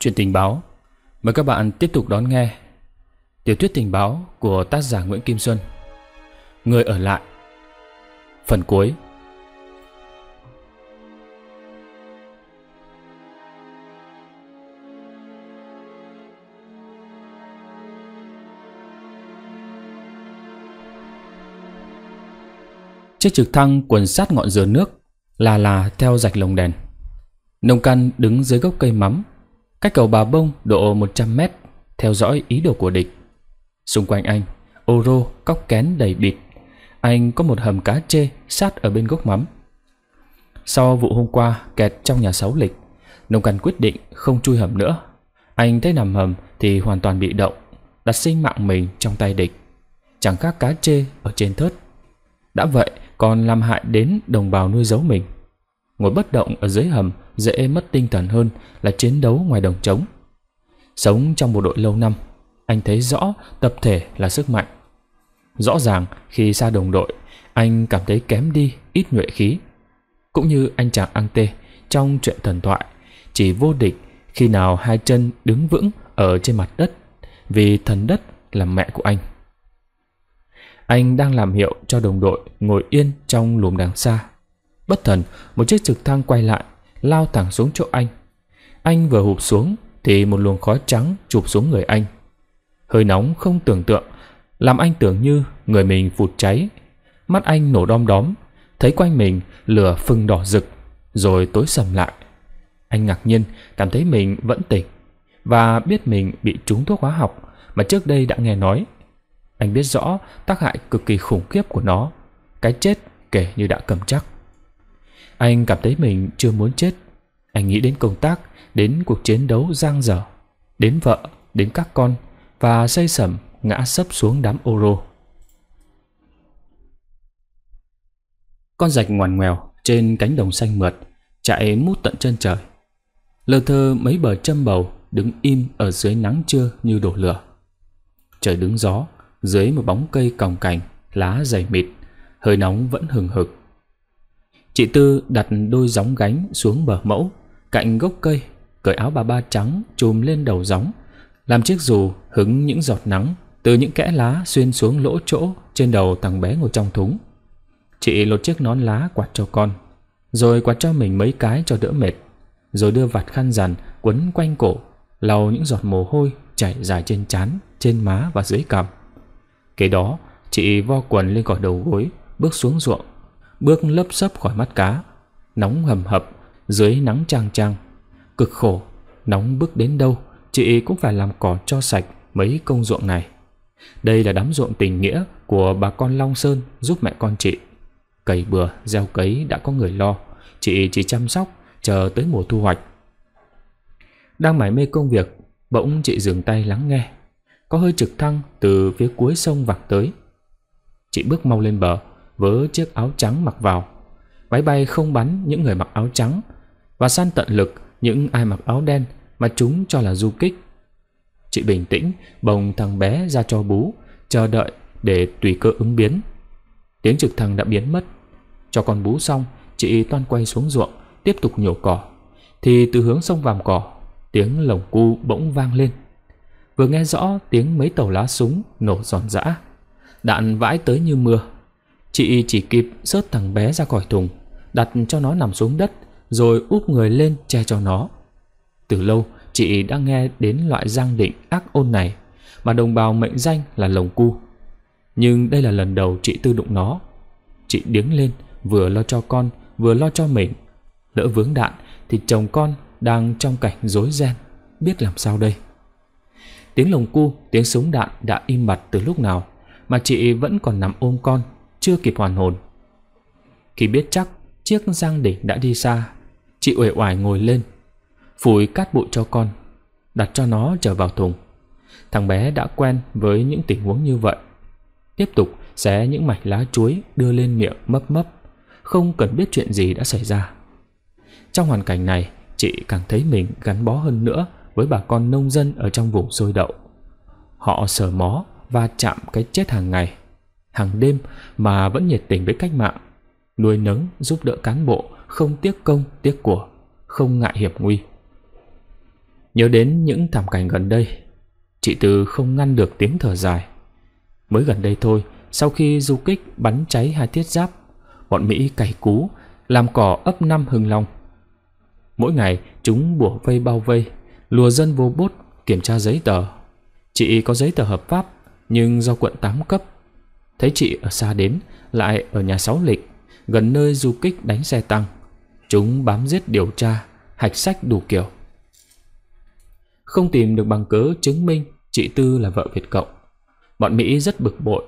Chuyện tình báo Mời các bạn tiếp tục đón nghe Tiểu thuyết tình báo của tác giả Nguyễn Kim Xuân Người ở lại Phần cuối Chiếc trực thăng quần sát ngọn dừa nước Là là theo rạch lồng đèn Nông căn đứng dưới gốc cây mắm Cách cầu bà bông độ 100 mét Theo dõi ý đồ của địch Xung quanh anh Ô rô cóc kén đầy bịt Anh có một hầm cá chê sát ở bên gốc mắm Sau vụ hôm qua kẹt trong nhà sáu lịch Nông cằn quyết định không chui hầm nữa Anh thấy nằm hầm thì hoàn toàn bị động Đặt sinh mạng mình trong tay địch Chẳng khác cá chê ở trên thớt Đã vậy còn làm hại đến đồng bào nuôi giấu mình ngồi bất động ở dưới hầm dễ mất tinh thần hơn là chiến đấu ngoài đồng trống. Sống trong một đội lâu năm, anh thấy rõ tập thể là sức mạnh. Rõ ràng khi xa đồng đội, anh cảm thấy kém đi ít nhuệ khí. Cũng như anh chàng ăn tê trong chuyện thần thoại, chỉ vô địch khi nào hai chân đứng vững ở trên mặt đất vì thần đất là mẹ của anh. Anh đang làm hiệu cho đồng đội ngồi yên trong lùm đằng xa Bất thần, một chiếc trực thăng quay lại, lao thẳng xuống chỗ anh. Anh vừa hụp xuống thì một luồng khói trắng chụp xuống người anh. Hơi nóng không tưởng tượng, làm anh tưởng như người mình phụt cháy. Mắt anh nổ đom đóm, thấy quanh mình lửa phừng đỏ rực, rồi tối sầm lại. Anh ngạc nhiên cảm thấy mình vẫn tỉnh và biết mình bị trúng thuốc hóa học mà trước đây đã nghe nói. Anh biết rõ tác hại cực kỳ khủng khiếp của nó, cái chết kể như đã cầm chắc. Anh cảm thấy mình chưa muốn chết. Anh nghĩ đến công tác, đến cuộc chiến đấu giang dở, đến vợ, đến các con và say sẩm ngã sấp xuống đám ô rô. Con rạch ngoằn ngoèo trên cánh đồng xanh mượt, chạy mút tận chân trời. Lờ thơ mấy bờ châm bầu đứng im ở dưới nắng trưa như đổ lửa. Trời đứng gió, dưới một bóng cây còng cành, lá dày mịt, hơi nóng vẫn hừng hực. Chị Tư đặt đôi gióng gánh xuống bờ mẫu, cạnh gốc cây, cởi áo bà ba trắng chùm lên đầu gióng, làm chiếc dù hứng những giọt nắng từ những kẽ lá xuyên xuống lỗ chỗ trên đầu thằng bé ngồi trong thúng. Chị lột chiếc nón lá quạt cho con, rồi quạt cho mình mấy cái cho đỡ mệt, rồi đưa vạt khăn rằn quấn quanh cổ, lau những giọt mồ hôi chảy dài trên trán, trên má và dưới cằm. Kế đó, chị vo quần lên cỏ đầu gối, bước xuống ruộng bước lấp xấp khỏi mắt cá, nóng hầm hập, dưới nắng trang trang. Cực khổ, nóng bước đến đâu, chị cũng phải làm cỏ cho sạch mấy công ruộng này. Đây là đám ruộng tình nghĩa của bà con Long Sơn giúp mẹ con chị. Cày bừa, gieo cấy đã có người lo, chị chỉ chăm sóc, chờ tới mùa thu hoạch. Đang mải mê công việc, bỗng chị dừng tay lắng nghe. Có hơi trực thăng từ phía cuối sông vẳng tới. Chị bước mau lên bờ, với chiếc áo trắng mặc vào. Máy bay không bắn những người mặc áo trắng và san tận lực những ai mặc áo đen mà chúng cho là du kích. Chị bình tĩnh bồng thằng bé ra cho bú, chờ đợi để tùy cơ ứng biến. Tiếng trực thăng đã biến mất. Cho con bú xong, chị toan quay xuống ruộng, tiếp tục nhổ cỏ. Thì từ hướng sông vàm cỏ, tiếng lồng cu bỗng vang lên. Vừa nghe rõ tiếng mấy tàu lá súng nổ giòn giã. Đạn vãi tới như mưa Chị chỉ kịp sớt thằng bé ra khỏi thùng, đặt cho nó nằm xuống đất, rồi úp người lên che cho nó. Từ lâu, chị đã nghe đến loại giang định ác ôn này, mà đồng bào mệnh danh là lồng cu. Nhưng đây là lần đầu chị tư đụng nó. Chị điếng lên, vừa lo cho con, vừa lo cho mình. Lỡ vướng đạn thì chồng con đang trong cảnh rối ren, biết làm sao đây. Tiếng lồng cu, tiếng súng đạn đã im bặt từ lúc nào, mà chị vẫn còn nằm ôm con chưa kịp hoàn hồn. Khi biết chắc chiếc giang đỉnh đã đi xa, chị uể oải ngồi lên, phủi cát bụi cho con, đặt cho nó trở vào thùng. Thằng bé đã quen với những tình huống như vậy. Tiếp tục xé những mảnh lá chuối đưa lên miệng mấp mấp, không cần biết chuyện gì đã xảy ra. Trong hoàn cảnh này, chị càng thấy mình gắn bó hơn nữa với bà con nông dân ở trong vùng sôi đậu. Họ sờ mó và chạm cái chết hàng ngày hàng đêm mà vẫn nhiệt tình với cách mạng, nuôi nấng, giúp đỡ cán bộ, không tiếc công, tiếc của, không ngại hiểm nguy. Nhớ đến những thảm cảnh gần đây, chị tư không ngăn được tiếng thở dài. Mới gần đây thôi, sau khi du kích bắn cháy hai tiết giáp, bọn Mỹ cày cú, làm cỏ ấp năm hưng long. Mỗi ngày chúng bủa vây bao vây, lùa dân vô bốt, kiểm tra giấy tờ. Chị có giấy tờ hợp pháp, nhưng do quận 8 cấp Thấy chị ở xa đến, lại ở nhà sáu lịch, gần nơi du kích đánh xe tăng. Chúng bám giết điều tra, hạch sách đủ kiểu. Không tìm được bằng cớ chứng minh chị Tư là vợ Việt Cộng. Bọn Mỹ rất bực bội.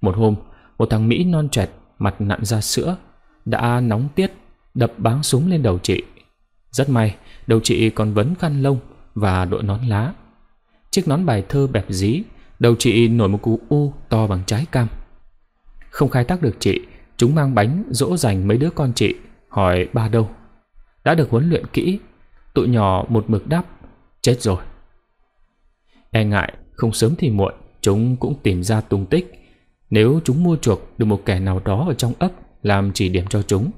Một hôm, một thằng Mỹ non trẹt, mặt nặn ra sữa, đã nóng tiết, đập báng súng lên đầu chị. Rất may, đầu chị còn vấn khăn lông và đội nón lá. Chiếc nón bài thơ bẹp dí Đầu chị nổi một cú u to bằng trái cam. Không khai thác được chị, chúng mang bánh dỗ dành mấy đứa con chị, hỏi ba đâu. Đã được huấn luyện kỹ, tụi nhỏ một mực đáp, chết rồi. E ngại, không sớm thì muộn, chúng cũng tìm ra tung tích. Nếu chúng mua chuộc được một kẻ nào đó ở trong ấp làm chỉ điểm cho chúng.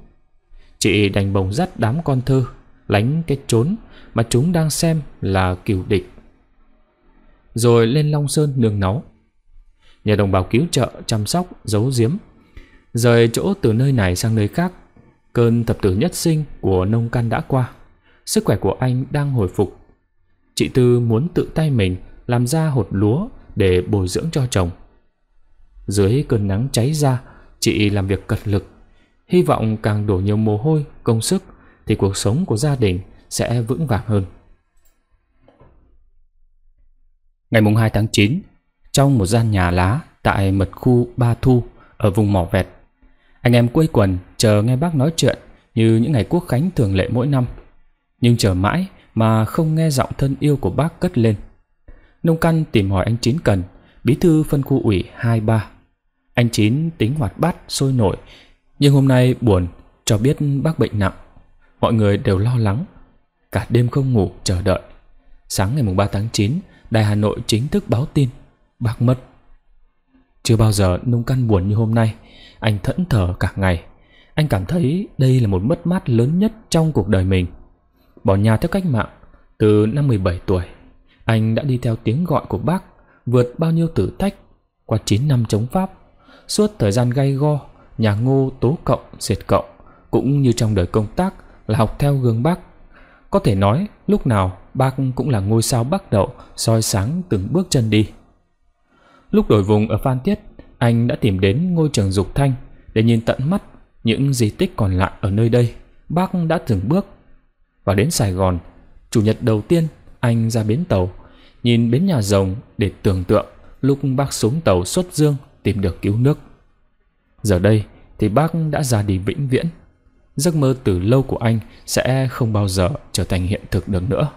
Chị đành bồng dắt đám con thơ, lánh cái trốn mà chúng đang xem là kiều địch rồi lên Long Sơn nương náu. Nhờ đồng bào cứu trợ, chăm sóc, giấu giếm, rời chỗ từ nơi này sang nơi khác, cơn thập tử nhất sinh của nông căn đã qua, sức khỏe của anh đang hồi phục. Chị Tư muốn tự tay mình làm ra hột lúa để bồi dưỡng cho chồng. Dưới cơn nắng cháy ra, chị làm việc cật lực, hy vọng càng đổ nhiều mồ hôi, công sức thì cuộc sống của gia đình sẽ vững vàng hơn. Ngày 2 tháng 9, trong một gian nhà lá tại mật khu Ba Thu ở vùng Mỏ Vẹt, anh em quây quần chờ nghe bác nói chuyện như những ngày quốc khánh thường lệ mỗi năm. Nhưng chờ mãi mà không nghe giọng thân yêu của bác cất lên. Nông căn tìm hỏi anh Chín Cần, bí thư phân khu ủy 23. Anh Chín tính hoạt bát, sôi nổi, nhưng hôm nay buồn cho biết bác bệnh nặng. Mọi người đều lo lắng, cả đêm không ngủ chờ đợi. Sáng ngày 3 tháng 9, Đài Hà Nội chính thức báo tin Bác mất Chưa bao giờ nung Căn buồn như hôm nay Anh thẫn thờ cả ngày Anh cảm thấy đây là một mất mát lớn nhất trong cuộc đời mình Bỏ nhà theo cách mạng Từ năm 17 tuổi Anh đã đi theo tiếng gọi của bác Vượt bao nhiêu thử thách Qua 9 năm chống Pháp Suốt thời gian gay go Nhà ngô tố cộng, diệt cộng Cũng như trong đời công tác là học theo gương bác Có thể nói lúc nào bác cũng là ngôi sao bắt đầu soi sáng từng bước chân đi. Lúc đổi vùng ở Phan thiết anh đã tìm đến ngôi trường Dục Thanh để nhìn tận mắt những di tích còn lại ở nơi đây. Bác đã từng bước. Và đến Sài Gòn, chủ nhật đầu tiên anh ra bến tàu, nhìn bến nhà rồng để tưởng tượng lúc bác xuống tàu xuất dương tìm được cứu nước. Giờ đây thì bác đã ra đi vĩnh viễn. Giấc mơ từ lâu của anh sẽ không bao giờ trở thành hiện thực được nữa.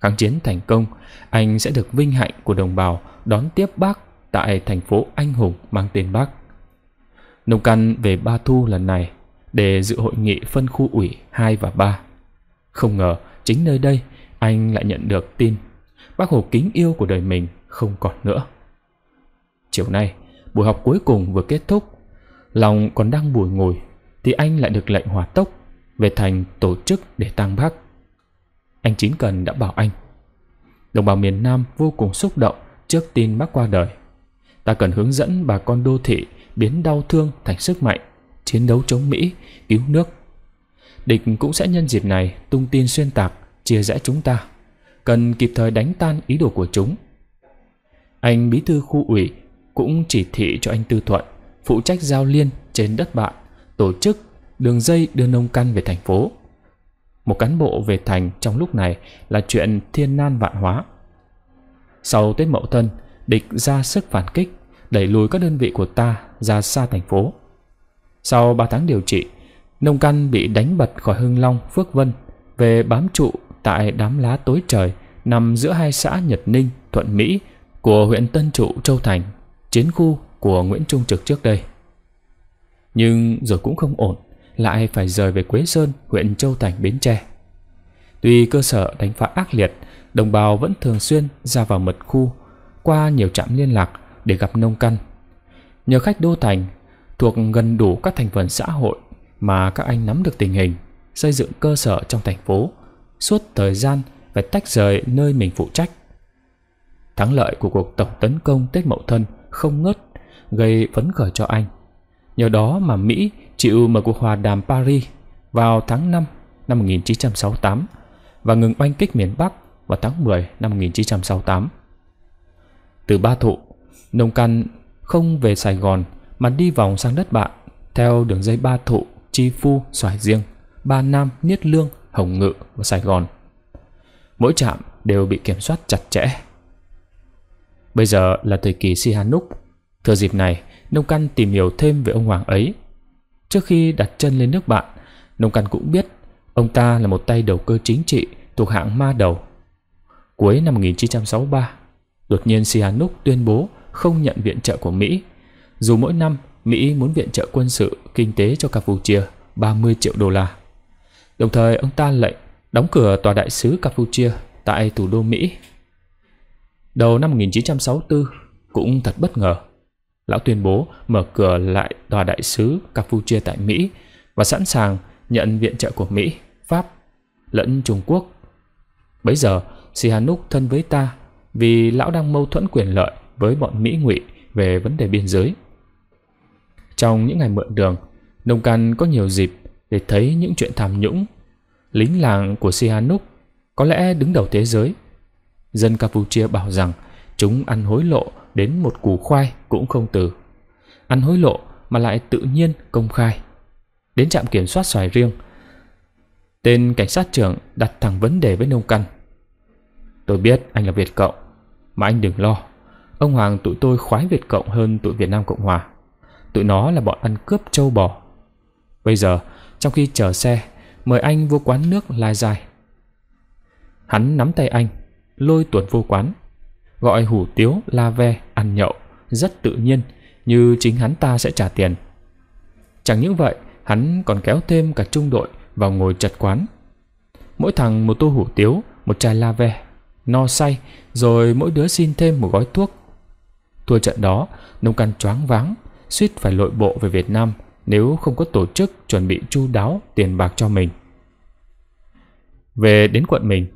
Kháng chiến thành công, anh sẽ được vinh hạnh của đồng bào đón tiếp bác tại thành phố anh hùng mang tên bác. Nông căn về Ba Thu lần này để dự hội nghị phân khu ủy 2 và 3. Không ngờ chính nơi đây anh lại nhận được tin bác Hồ kính yêu của đời mình không còn nữa. Chiều nay, buổi học cuối cùng vừa kết thúc, lòng còn đang bùi ngồi thì anh lại được lệnh hỏa tốc về thành tổ chức để tang bác anh chính Cần đã bảo anh. Đồng bào miền Nam vô cùng xúc động trước tin bác qua đời. Ta cần hướng dẫn bà con đô thị biến đau thương thành sức mạnh, chiến đấu chống Mỹ, cứu nước. Địch cũng sẽ nhân dịp này tung tin xuyên tạc, chia rẽ chúng ta. Cần kịp thời đánh tan ý đồ của chúng. Anh bí thư khu ủy cũng chỉ thị cho anh Tư Thuận phụ trách giao liên trên đất bạn, tổ chức đường dây đưa nông căn về thành phố một cán bộ về thành trong lúc này là chuyện thiên nan vạn hóa. Sau Tết Mậu Thân, địch ra sức phản kích, đẩy lùi các đơn vị của ta ra xa thành phố. Sau 3 tháng điều trị, nông căn bị đánh bật khỏi Hưng Long, Phước Vân về bám trụ tại đám lá tối trời nằm giữa hai xã Nhật Ninh, Thuận Mỹ của huyện Tân Trụ, Châu Thành, chiến khu của Nguyễn Trung Trực trước đây. Nhưng rồi cũng không ổn lại phải rời về Quế Sơn, huyện Châu Thành, Bến Tre. Tuy cơ sở đánh phá ác liệt, đồng bào vẫn thường xuyên ra vào mật khu, qua nhiều trạm liên lạc để gặp nông căn. Nhờ khách đô thành thuộc gần đủ các thành phần xã hội mà các anh nắm được tình hình, xây dựng cơ sở trong thành phố, suốt thời gian phải tách rời nơi mình phụ trách. Thắng lợi của cuộc tổng tấn công Tết Mậu Thân không ngớt, gây phấn khởi cho anh. Nhờ đó mà Mỹ chịu mở cuộc hòa đàm Paris vào tháng 5 năm 1968 và ngừng oanh kích miền Bắc vào tháng 10 năm 1968. Từ Ba Thụ, Nông Căn không về Sài Gòn mà đi vòng sang đất bạn theo đường dây Ba Thụ, Chi Phu, Xoài Riêng, Ba Nam, Niết Lương, Hồng Ngự và Sài Gòn. Mỗi trạm đều bị kiểm soát chặt chẽ. Bây giờ là thời kỳ Sihanouk. Thừa dịp này, Nông Căn tìm hiểu thêm về ông hoàng ấy Trước khi đặt chân lên nước bạn, Nông Căn cũng biết ông ta là một tay đầu cơ chính trị thuộc hạng ma đầu. Cuối năm 1963, đột nhiên Sihanouk tuyên bố không nhận viện trợ của Mỹ. Dù mỗi năm Mỹ muốn viện trợ quân sự, kinh tế cho Campuchia 30 triệu đô la. Đồng thời ông ta lệnh đóng cửa tòa đại sứ Campuchia tại thủ đô Mỹ. Đầu năm 1964 cũng thật bất ngờ Lão tuyên bố mở cửa lại tòa đại sứ Campuchia tại Mỹ và sẵn sàng nhận viện trợ của Mỹ, Pháp lẫn Trung Quốc. Bấy giờ, Sihanouk thân với ta vì lão đang mâu thuẫn quyền lợi với bọn Mỹ ngụy về vấn đề biên giới. Trong những ngày mượn đường, Nông Can có nhiều dịp để thấy những chuyện tham nhũng. Lính làng của Sihanouk có lẽ đứng đầu thế giới. Dân Campuchia bảo rằng Chúng ăn hối lộ đến một củ khoai cũng không từ. Ăn hối lộ mà lại tự nhiên công khai. Đến trạm kiểm soát xoài riêng, tên cảnh sát trưởng đặt thẳng vấn đề với nông căn. Tôi biết anh là Việt Cộng, mà anh đừng lo. Ông Hoàng tụi tôi khoái Việt Cộng hơn tụi Việt Nam Cộng Hòa. Tụi nó là bọn ăn cướp châu bò. Bây giờ, trong khi chờ xe, mời anh vô quán nước lai dài. Hắn nắm tay anh, lôi tuột vô quán, gọi hủ tiếu, la ve, ăn nhậu, rất tự nhiên, như chính hắn ta sẽ trả tiền. Chẳng những vậy, hắn còn kéo thêm cả trung đội vào ngồi chật quán. Mỗi thằng một tô hủ tiếu, một chai la ve, no say, rồi mỗi đứa xin thêm một gói thuốc. Thua trận đó, nông căn choáng váng, suýt phải lội bộ về Việt Nam nếu không có tổ chức chuẩn bị chu đáo tiền bạc cho mình. Về đến quận mình,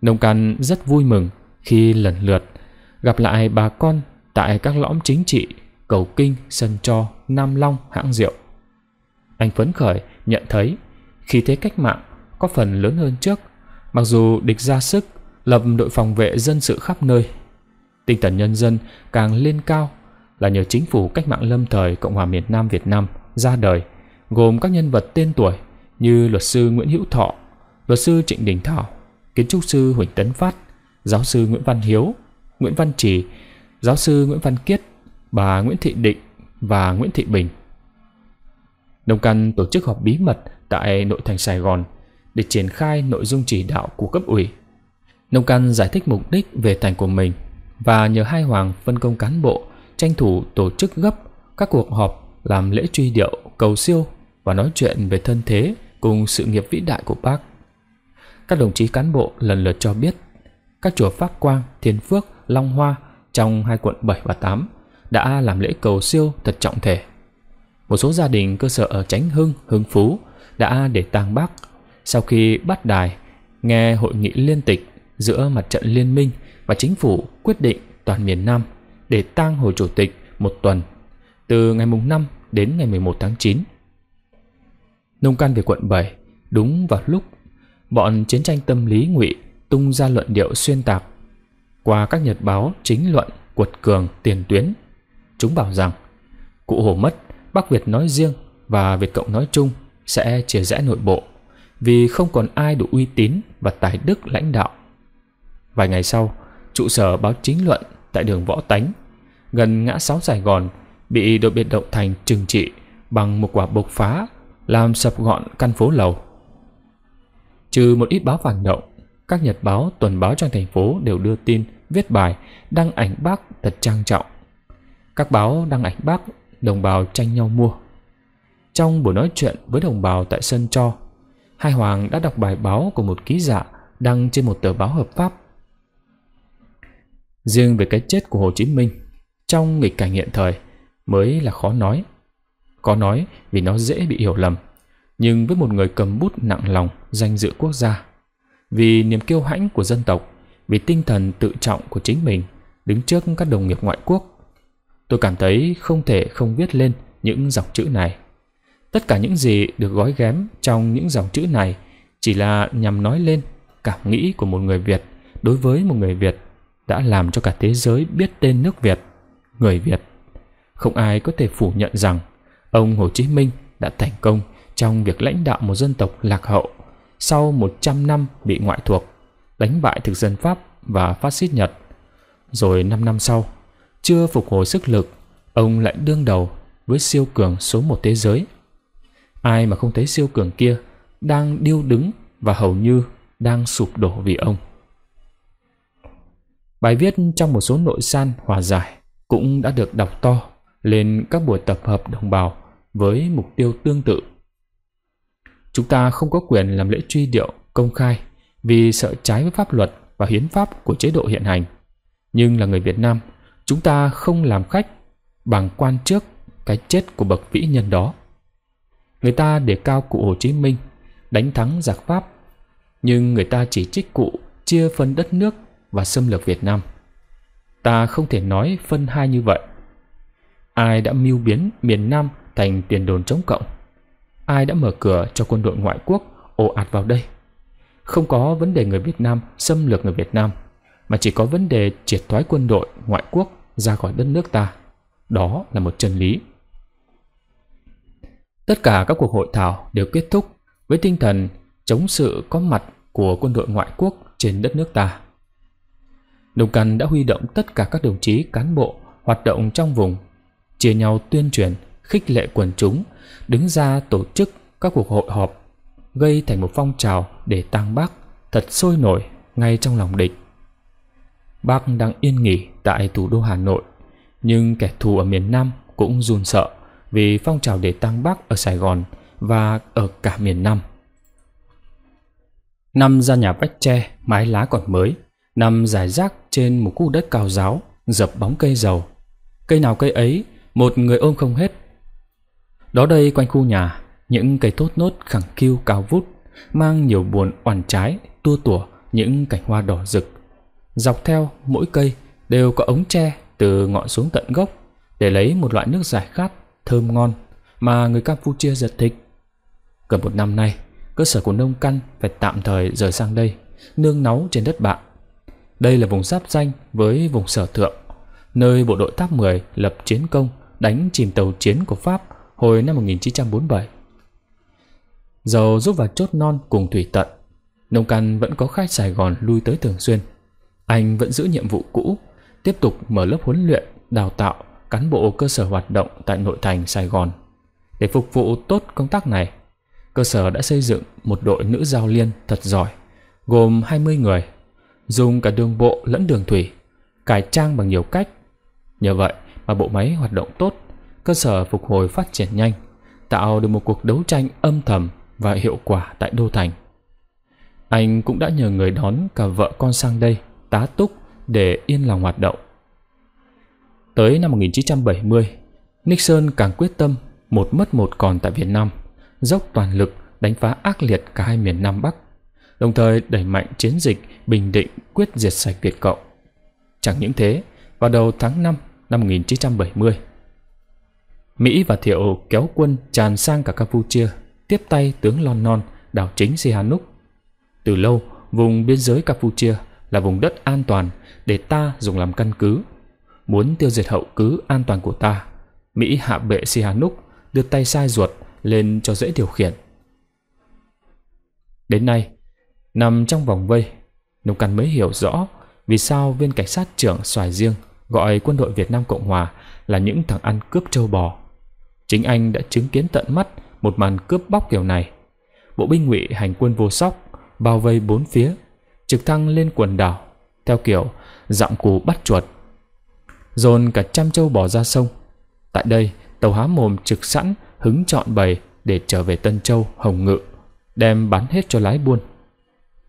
nông căn rất vui mừng khi lần lượt gặp lại bà con tại các lõm chính trị, cầu kinh, sân cho, nam long, hãng rượu. Anh phấn khởi nhận thấy khi thế cách mạng có phần lớn hơn trước, mặc dù địch ra sức lập đội phòng vệ dân sự khắp nơi. Tinh thần nhân dân càng lên cao là nhờ chính phủ cách mạng lâm thời Cộng hòa miền Nam Việt Nam ra đời, gồm các nhân vật tên tuổi như luật sư Nguyễn Hữu Thọ, luật sư Trịnh Đình Thảo, kiến trúc sư Huỳnh Tấn Phát, giáo sư Nguyễn Văn Hiếu, Nguyễn Văn Trì, giáo sư Nguyễn Văn Kiết, bà Nguyễn Thị Định và Nguyễn Thị Bình. Đồng Căn tổ chức họp bí mật tại nội thành Sài Gòn để triển khai nội dung chỉ đạo của cấp ủy. Nông Căn giải thích mục đích về thành của mình và nhờ hai hoàng phân công cán bộ tranh thủ tổ chức gấp các cuộc họp làm lễ truy điệu, cầu siêu và nói chuyện về thân thế cùng sự nghiệp vĩ đại của bác. Các đồng chí cán bộ lần lượt cho biết các chùa Pháp Quang, Thiên Phước Long Hoa trong hai quận 7 và 8 đã làm lễ cầu siêu thật trọng thể. Một số gia đình cơ sở ở Chánh Hưng, Hưng Phú đã để tang bác. Sau khi bắt đài, nghe hội nghị liên tịch giữa mặt trận liên minh và chính phủ quyết định toàn miền Nam để tang hồ chủ tịch một tuần từ ngày mùng 5 đến ngày 11 tháng 9. Nông can về quận 7 đúng vào lúc bọn chiến tranh tâm lý ngụy tung ra luận điệu xuyên tạc qua các nhật báo chính luận quật cường tiền tuyến, chúng bảo rằng cụ Hồ mất, Bắc Việt nói riêng và Việt Cộng nói chung sẽ chia rẽ nội bộ vì không còn ai đủ uy tín và tài đức lãnh đạo. Vài ngày sau, trụ sở báo chính luận tại đường Võ Tánh, gần ngã sáu Sài Gòn, bị đội biệt động thành trừng trị bằng một quả bộc phá làm sập gọn căn phố lầu. Trừ một ít báo phản động, các nhật báo, tuần báo trong thành phố đều đưa tin, viết bài, đăng ảnh bác thật trang trọng. Các báo đăng ảnh bác, đồng bào tranh nhau mua. Trong buổi nói chuyện với đồng bào tại Sân Cho, Hai Hoàng đã đọc bài báo của một ký giả đăng trên một tờ báo hợp pháp. Riêng về cái chết của Hồ Chí Minh, trong nghịch cảnh hiện thời mới là khó nói. Có nói vì nó dễ bị hiểu lầm, nhưng với một người cầm bút nặng lòng danh dự quốc gia, vì niềm kiêu hãnh của dân tộc, vì tinh thần tự trọng của chính mình đứng trước các đồng nghiệp ngoại quốc. Tôi cảm thấy không thể không viết lên những dòng chữ này. Tất cả những gì được gói ghém trong những dòng chữ này chỉ là nhằm nói lên cảm nghĩ của một người Việt đối với một người Việt đã làm cho cả thế giới biết tên nước Việt, người Việt. Không ai có thể phủ nhận rằng ông Hồ Chí Minh đã thành công trong việc lãnh đạo một dân tộc lạc hậu sau 100 năm bị ngoại thuộc, đánh bại thực dân Pháp và phát xít Nhật. Rồi 5 năm sau, chưa phục hồi sức lực, ông lại đương đầu với siêu cường số một thế giới. Ai mà không thấy siêu cường kia đang điêu đứng và hầu như đang sụp đổ vì ông. Bài viết trong một số nội san hòa giải cũng đã được đọc to lên các buổi tập hợp đồng bào với mục tiêu tương tự Chúng ta không có quyền làm lễ truy điệu công khai vì sợ trái với pháp luật và hiến pháp của chế độ hiện hành. Nhưng là người Việt Nam, chúng ta không làm khách bằng quan trước cái chết của bậc vĩ nhân đó. Người ta để cao cụ Hồ Chí Minh đánh thắng giặc Pháp, nhưng người ta chỉ trích cụ chia phân đất nước và xâm lược Việt Nam. Ta không thể nói phân hai như vậy. Ai đã mưu biến miền Nam thành tiền đồn chống cộng? ai đã mở cửa cho quân đội ngoại quốc ồ ạt vào đây. Không có vấn đề người Việt Nam xâm lược người Việt Nam, mà chỉ có vấn đề triệt thoái quân đội ngoại quốc ra khỏi đất nước ta. Đó là một chân lý. Tất cả các cuộc hội thảo đều kết thúc với tinh thần chống sự có mặt của quân đội ngoại quốc trên đất nước ta. Đồng Cần đã huy động tất cả các đồng chí cán bộ hoạt động trong vùng, chia nhau tuyên truyền khích lệ quần chúng, đứng ra tổ chức các cuộc hội họp, gây thành một phong trào để tăng bác thật sôi nổi ngay trong lòng địch. Bác đang yên nghỉ tại thủ đô Hà Nội, nhưng kẻ thù ở miền Nam cũng run sợ vì phong trào để tăng bác ở Sài Gòn và ở cả miền Nam. Năm ra nhà vách tre, mái lá còn mới, nằm giải rác trên một khu đất cao giáo, dập bóng cây dầu. Cây nào cây ấy, một người ôm không hết, đó đây quanh khu nhà, những cây tốt nốt khẳng kiêu cao vút, mang nhiều buồn oàn trái, tua tủa những cành hoa đỏ rực. Dọc theo mỗi cây đều có ống tre từ ngọn xuống tận gốc để lấy một loại nước giải khát thơm ngon mà người Campuchia rất thích. Gần một năm nay, cơ sở của nông căn phải tạm thời rời sang đây, nương náu trên đất bạn. Đây là vùng giáp danh với vùng sở thượng, nơi bộ đội TAP 10 lập chiến công đánh chìm tàu chiến của Pháp hồi năm 1947. Dầu giúp vào chốt non cùng thủy tận, nông căn vẫn có khách Sài Gòn lui tới thường xuyên. Anh vẫn giữ nhiệm vụ cũ, tiếp tục mở lớp huấn luyện, đào tạo cán bộ cơ sở hoạt động tại nội thành Sài Gòn. Để phục vụ tốt công tác này, cơ sở đã xây dựng một đội nữ giao liên thật giỏi, gồm 20 người, dùng cả đường bộ lẫn đường thủy, cải trang bằng nhiều cách. Nhờ vậy mà bộ máy hoạt động tốt cơ sở phục hồi phát triển nhanh, tạo được một cuộc đấu tranh âm thầm và hiệu quả tại Đô Thành. Anh cũng đã nhờ người đón cả vợ con sang đây, tá túc để yên lòng hoạt động. Tới năm 1970, Nixon càng quyết tâm một mất một còn tại Việt Nam, dốc toàn lực đánh phá ác liệt cả hai miền Nam Bắc, đồng thời đẩy mạnh chiến dịch Bình Định quyết diệt sạch Việt Cộng. Chẳng những thế, vào đầu tháng 5 năm 1970, Mỹ và Thiệu kéo quân tràn sang cả Campuchia, tiếp tay tướng Lon Non, đảo chính Sihanouk. Từ lâu, vùng biên giới Campuchia là vùng đất an toàn để ta dùng làm căn cứ. Muốn tiêu diệt hậu cứ an toàn của ta, Mỹ hạ bệ Sihanouk, đưa tay sai ruột lên cho dễ điều khiển. Đến nay, nằm trong vòng vây, Nông Căn mới hiểu rõ vì sao viên cảnh sát trưởng Xoài Riêng gọi quân đội Việt Nam Cộng Hòa là những thằng ăn cướp châu bò Chính anh đã chứng kiến tận mắt một màn cướp bóc kiểu này. Bộ binh ngụy hành quân vô sóc, bao vây bốn phía, trực thăng lên quần đảo, theo kiểu dặm cù bắt chuột. Dồn cả trăm châu bò ra sông. Tại đây, tàu há mồm trực sẵn, hứng chọn bầy để trở về Tân Châu, Hồng Ngự, đem bán hết cho lái buôn.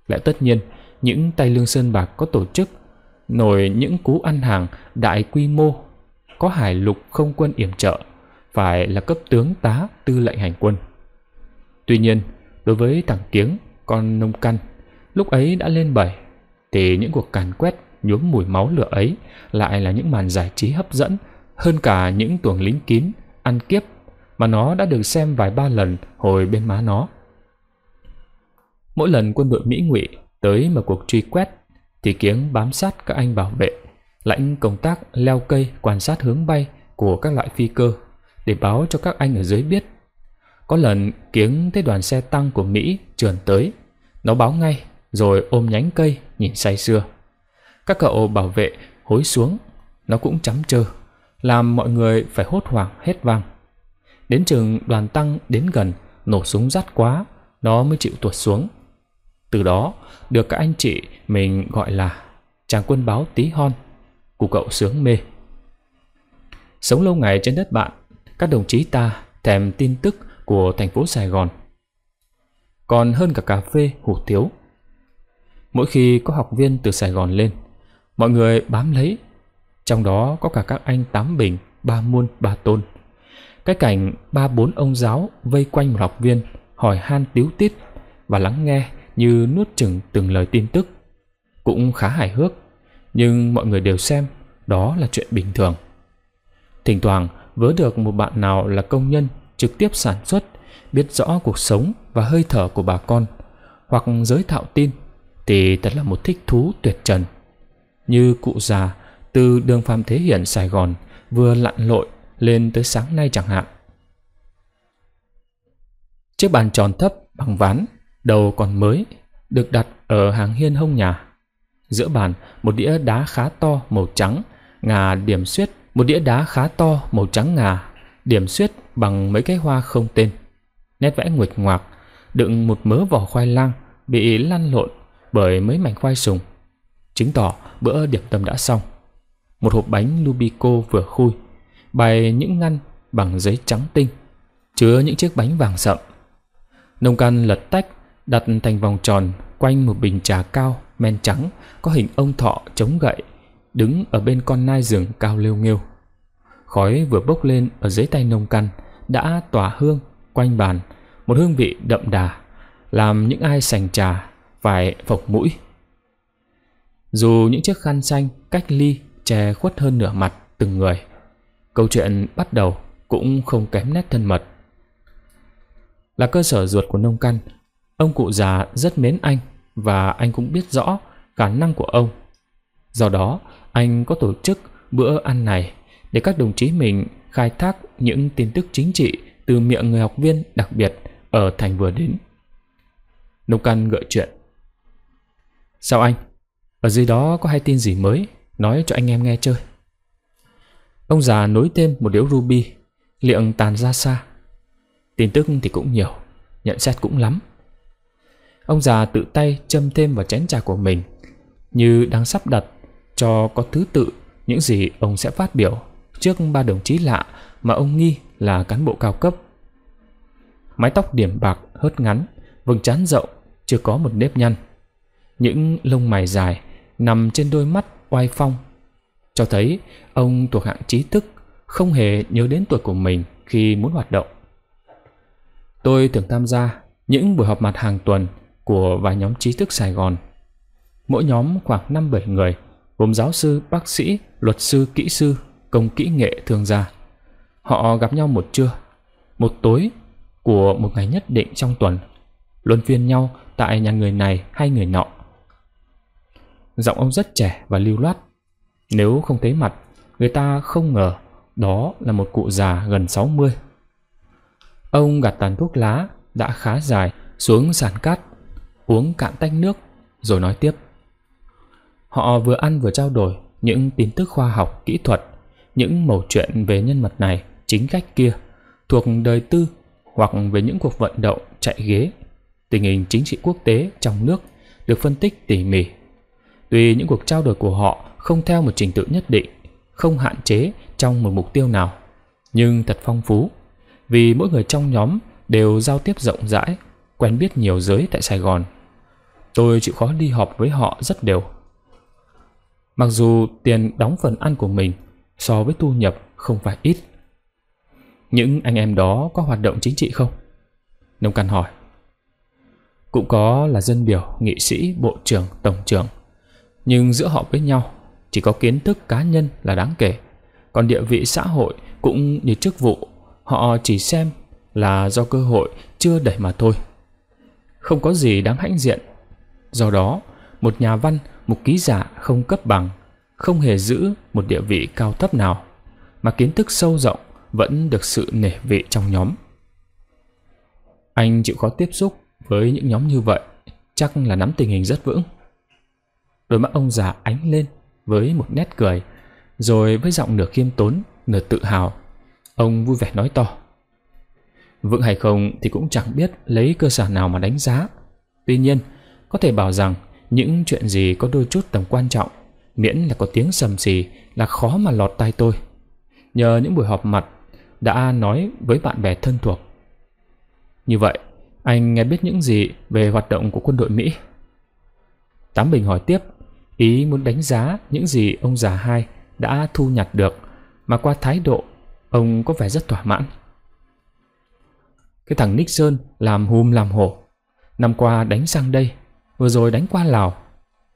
Lẽ tất nhiên, những tay lương sơn bạc có tổ chức, nổi những cú ăn hàng đại quy mô, có hải lục không quân yểm trợ, phải là cấp tướng tá tư lệnh hành quân. Tuy nhiên, đối với thằng kiếng con nông căn, lúc ấy đã lên bảy, thì những cuộc càn quét nhuốm mùi máu lửa ấy lại là những màn giải trí hấp dẫn hơn cả những tuồng lính kín, ăn kiếp mà nó đã được xem vài ba lần hồi bên má nó. Mỗi lần quân đội Mỹ ngụy tới mà cuộc truy quét thì Kiếng bám sát các anh bảo vệ, lãnh công tác leo cây quan sát hướng bay của các loại phi cơ để báo cho các anh ở dưới biết. Có lần Kiếng thấy đoàn xe tăng của Mỹ trườn tới, nó báo ngay rồi ôm nhánh cây nhìn say sưa. Các cậu bảo vệ hối xuống, nó cũng chấm chơ, làm mọi người phải hốt hoảng hết vang. Đến chừng đoàn tăng đến gần, nổ súng rắt quá, nó mới chịu tuột xuống. Từ đó, được các anh chị mình gọi là chàng quân báo tí hon, của cậu sướng mê. Sống lâu ngày trên đất bạn, các đồng chí ta thèm tin tức của thành phố Sài Gòn. Còn hơn cả cà phê hủ tiếu. Mỗi khi có học viên từ Sài Gòn lên, mọi người bám lấy. Trong đó có cả các anh Tám Bình, Ba Muôn, Ba Tôn. Cái cảnh ba bốn ông giáo vây quanh một học viên hỏi han tiếu tít và lắng nghe như nuốt chừng từng lời tin tức. Cũng khá hài hước, nhưng mọi người đều xem đó là chuyện bình thường. Thỉnh thoảng vớ được một bạn nào là công nhân trực tiếp sản xuất, biết rõ cuộc sống và hơi thở của bà con, hoặc giới thạo tin, thì thật là một thích thú tuyệt trần. Như cụ già từ đường Phạm Thế Hiển Sài Gòn vừa lặn lội lên tới sáng nay chẳng hạn. Chiếc bàn tròn thấp bằng ván, đầu còn mới, được đặt ở hàng hiên hông nhà. Giữa bàn một đĩa đá khá to màu trắng, ngà điểm xuyết một đĩa đá khá to màu trắng ngà, điểm xuyết bằng mấy cái hoa không tên. Nét vẽ nguệch ngoạc, đựng một mớ vỏ khoai lang bị lăn lộn bởi mấy mảnh khoai sùng. Chứng tỏ bữa điểm tâm đã xong. Một hộp bánh Lubico vừa khui, bày những ngăn bằng giấy trắng tinh, chứa những chiếc bánh vàng sậm. Nông can lật tách, đặt thành vòng tròn quanh một bình trà cao men trắng có hình ông thọ chống gậy đứng ở bên con nai rừng cao lêu nghêu. Khói vừa bốc lên ở dưới tay nông căn đã tỏa hương quanh bàn, một hương vị đậm đà, làm những ai sành trà phải phộc mũi. Dù những chiếc khăn xanh cách ly che khuất hơn nửa mặt từng người, câu chuyện bắt đầu cũng không kém nét thân mật. Là cơ sở ruột của nông căn, ông cụ già rất mến anh và anh cũng biết rõ khả năng của ông. Do đó, anh có tổ chức bữa ăn này để các đồng chí mình khai thác những tin tức chính trị từ miệng người học viên đặc biệt ở thành vừa đến. Nông Căn gợi chuyện. Sao anh? Ở dưới đó có hay tin gì mới? Nói cho anh em nghe chơi. Ông già nối thêm một điếu ruby, liệng tàn ra xa. Tin tức thì cũng nhiều, nhận xét cũng lắm. Ông già tự tay châm thêm vào chén trà của mình, như đang sắp đặt cho có thứ tự những gì ông sẽ phát biểu trước ba đồng chí lạ mà ông nghi là cán bộ cao cấp. Mái tóc điểm bạc hớt ngắn, vầng trán rộng, chưa có một nếp nhăn. Những lông mày dài nằm trên đôi mắt oai phong, cho thấy ông thuộc hạng trí thức, không hề nhớ đến tuổi của mình khi muốn hoạt động. Tôi thường tham gia những buổi họp mặt hàng tuần của vài nhóm trí thức Sài Gòn. Mỗi nhóm khoảng 5-7 người – gồm giáo sư, bác sĩ, luật sư, kỹ sư, công kỹ nghệ thường gia. Họ gặp nhau một trưa, một tối của một ngày nhất định trong tuần, luân phiên nhau tại nhà người này hay người nọ. Giọng ông rất trẻ và lưu loát. Nếu không thấy mặt, người ta không ngờ đó là một cụ già gần 60. Ông gạt tàn thuốc lá đã khá dài xuống sàn cát, uống cạn tách nước rồi nói tiếp. Họ vừa ăn vừa trao đổi những tin tức khoa học, kỹ thuật, những mẩu chuyện về nhân vật này, chính cách kia, thuộc đời tư hoặc về những cuộc vận động chạy ghế. Tình hình chính trị quốc tế trong nước được phân tích tỉ mỉ. Tuy những cuộc trao đổi của họ không theo một trình tự nhất định, không hạn chế trong một mục tiêu nào, nhưng thật phong phú, vì mỗi người trong nhóm đều giao tiếp rộng rãi, quen biết nhiều giới tại Sài Gòn. Tôi chịu khó đi họp với họ rất đều Mặc dù tiền đóng phần ăn của mình so với thu nhập không phải ít. Những anh em đó có hoạt động chính trị không? Nông Căn hỏi. Cũng có là dân biểu, nghị sĩ, bộ trưởng, tổng trưởng. Nhưng giữa họ với nhau chỉ có kiến thức cá nhân là đáng kể. Còn địa vị xã hội cũng như chức vụ, họ chỉ xem là do cơ hội chưa đẩy mà thôi. Không có gì đáng hãnh diện. Do đó, một nhà văn một ký giả không cấp bằng, không hề giữ một địa vị cao thấp nào, mà kiến thức sâu rộng vẫn được sự nể vị trong nhóm. Anh chịu khó tiếp xúc với những nhóm như vậy, chắc là nắm tình hình rất vững. Đôi mắt ông già ánh lên với một nét cười, rồi với giọng nửa khiêm tốn, nửa tự hào, ông vui vẻ nói to. Vững hay không thì cũng chẳng biết lấy cơ sở nào mà đánh giá. Tuy nhiên, có thể bảo rằng những chuyện gì có đôi chút tầm quan trọng, miễn là có tiếng sầm xì là khó mà lọt tai tôi. Nhờ những buổi họp mặt đã nói với bạn bè thân thuộc. Như vậy, anh nghe biết những gì về hoạt động của quân đội Mỹ? Tám Bình hỏi tiếp, ý muốn đánh giá những gì ông già hai đã thu nhặt được, mà qua thái độ, ông có vẻ rất thỏa mãn. Cái thằng Nixon làm hùm làm hổ, năm qua đánh sang đây, vừa rồi đánh qua Lào,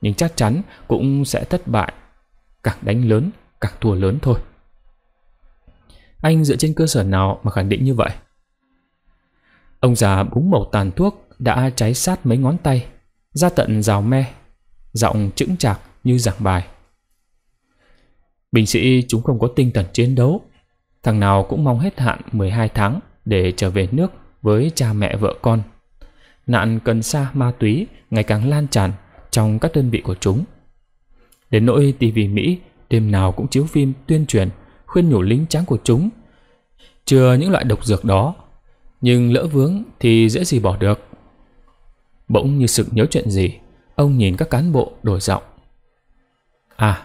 nhưng chắc chắn cũng sẽ thất bại. Càng đánh lớn, càng thua lớn thôi. Anh dựa trên cơ sở nào mà khẳng định như vậy? Ông già búng màu tàn thuốc đã cháy sát mấy ngón tay, ra tận rào me, giọng chững chạc như giảng bài. Binh sĩ chúng không có tinh thần chiến đấu, thằng nào cũng mong hết hạn 12 tháng để trở về nước với cha mẹ vợ con nạn cần sa ma túy ngày càng lan tràn trong các đơn vị của chúng. Đến nỗi TV Mỹ đêm nào cũng chiếu phim tuyên truyền khuyên nhủ lính trắng của chúng chừa những loại độc dược đó nhưng lỡ vướng thì dễ gì bỏ được bỗng như sự nhớ chuyện gì ông nhìn các cán bộ đổi giọng à